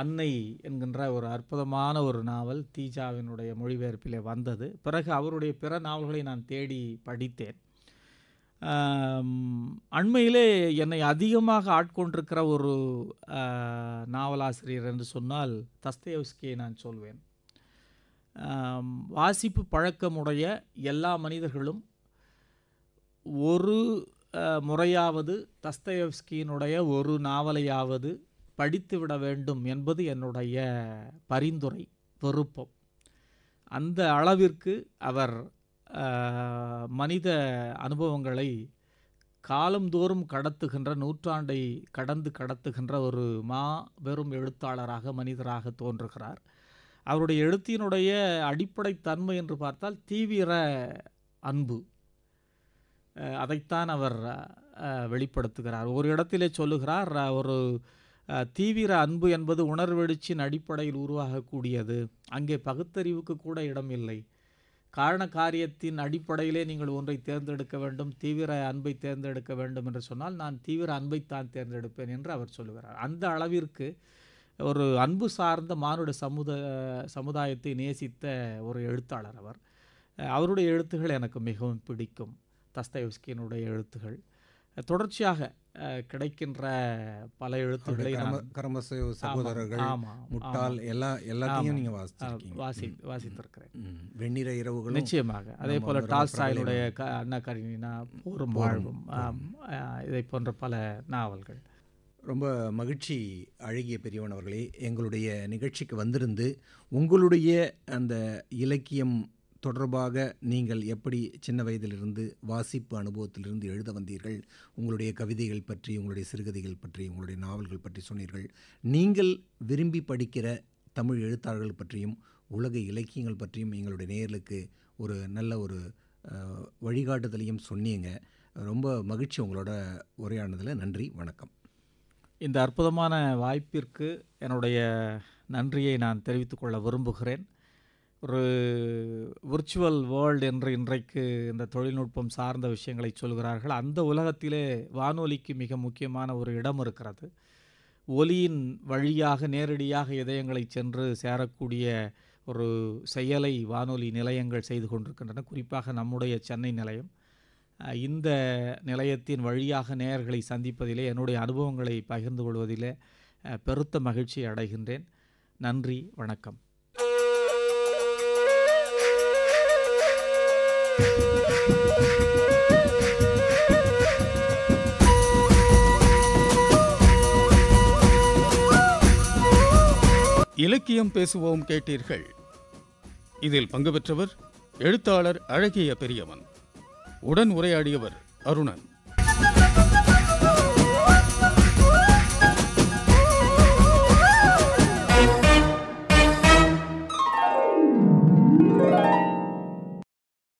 அன்னை என்கின்ற ஒரு அற்புதமான ஒரு நாவல் தீஜாவினுடைய மொழிபெயர்ப்பிலே வந்தது பிறகு அவருடைய பிற நாவல்களை நான் தேடி படித்தேன் அண்மையிலே என்னை அதிகமாக ஆட்கொண்டிருக்கிற ஒரு நாவலாசிரியர் என்று சொன்னால் தஸ்தேவ்ஸ்கியை நான் சொல்வேன் வாசிப்பு பழக்கமுடைய எல்லா மனிதர்களும் ஒரு முறையாவது தஸ்தயவ்ஸ்கியினுடைய ஒரு நாவலையாவது படித்துவிட வேண்டும் என்பது என்னுடைய பரிந்துரை விருப்பம் அந்த அளவிற்கு அவர் மனித அனுபவங்களை காலந்தோறும் கடத்துகின்ற நூற்றாண்டை கடந்து கடத்துகின்ற ஒரு மா பெரும் எழுத்தாளராக மனிதராக தோன்றுகிறார் அவருடைய எழுத்தினுடைய அடிப்படை தன்மை என்று பார்த்தால் தீவிர அன்பு அதைத்தான் அவர் வெளிப்படுத்துகிறார் ஒரு இடத்திலே சொல்லுகிறார் ஒரு தீவிர அன்பு என்பது உணர்வெழுச்சின் அடிப்படையில் உருவாகக்கூடியது அங்கே பகுத்தறிவுக்கு கூட இடம் இல்லை காரண காரியத்தின் அடிப்படையிலே நீங்கள் ஒன்றை தேர்ந்தெடுக்க வேண்டும் தீவிர அன்பை தேர்ந்தெடுக்க வேண்டும் என்று சொன்னால் நான் தீவிர அன்பைத்தான் தேர்ந்தெடுப்பேன் என்று அவர் சொல்கிறார் அந்த அளவிற்கு ஒரு அன்பு சார்ந்த மானுட சமுத சமுதாயத்தை நேசித்த ஒரு எழுத்தாளர் அவர் அவருடைய எழுத்துகள் எனக்கு மிகவும் பிடிக்கும் தஸ்தயவ்ஸ்கியினுடைய எழுத்துகள் தொடர்ச்சியாக கிடைக்கின்ற பல எழுத்துக்களை கரம்பசு சகோதரர்கள் முட்டால் எல்லா எல்லாத்தையும் நீங்கள் வாசிச்சிருக்கீங்க வாசி வாசித்திருக்கிறேன் வெண்ணிற இரவுகள் நிச்சயமாக அதே போல் டால்ஸ்டாயினுடைய க அண்ணா கரினா போரும் வாழ்வும் இதை போன்ற பல நாவல்கள் ரொம்ப மகிழ்ச்சி அழகிய பெரியவன் அவர்களே எங்களுடைய நிகழ்ச்சிக்கு வந்திருந்து உங்களுடைய அந்த இலக்கியம் தொடர்பாக நீங்கள் எப்படி சின்ன வயதிலிருந்து வாசிப்பு அனுபவத்திலிருந்து எழுத வந்தீர்கள் உங்களுடைய கவிதைகள் பற்றி உங்களுடைய சிறுகதைகள் பற்றி உங்களுடைய நாவல்கள் பற்றி சொன்னீர்கள் நீங்கள் விரும்பி படிக்கிற தமிழ் எழுத்தாளர்கள் பற்றியும் உலக இலக்கியங்கள் பற்றியும் எங்களுடைய நேர்களுக்கு ஒரு நல்ல ஒரு வழிகாட்டுதலையும் சொன்னீங்க ரொம்ப மகிழ்ச்சி உங்களோட உரையானதில் நன்றி வணக்கம் இந்த அற்புதமான வாய்ப்பிற்கு என்னுடைய நன்றியை நான் தெரிவித்துக்கொள்ள விரும்புகிறேன் ஒரு விர்ச்சுவல் வேர்ல்டு என்று இன்றைக்கு இந்த தொழில்நுட்பம் சார்ந்த விஷயங்களை சொல்கிறார்கள் அந்த உலகத்திலே வானொலிக்கு மிக முக்கியமான ஒரு இடம் இருக்கிறது ஒலியின் வழியாக நேரடியாக இதயங்களை சென்று சேரக்கூடிய ஒரு செயலை வானொலி நிலையங்கள் செய்து கொண்டிருக்கின்றன குறிப்பாக நம்முடைய சென்னை நிலையம் இந்த நிலையத்தின் வழியாக நேயர்களை சந்திப்பதிலே என்னுடைய அனுபவங்களை பகிர்ந்து கொள்வதிலே பெருத்த மகிழ்ச்சி அடைகின்றேன் நன்றி வணக்கம் இலக்கியம் பேசுவோம் கேட்டீர்கள் இதில் பங்கு பெற்றவர் எழுத்தாளர் அழகிய பெரியவன் உடன் உரையாடியவர் அருணன்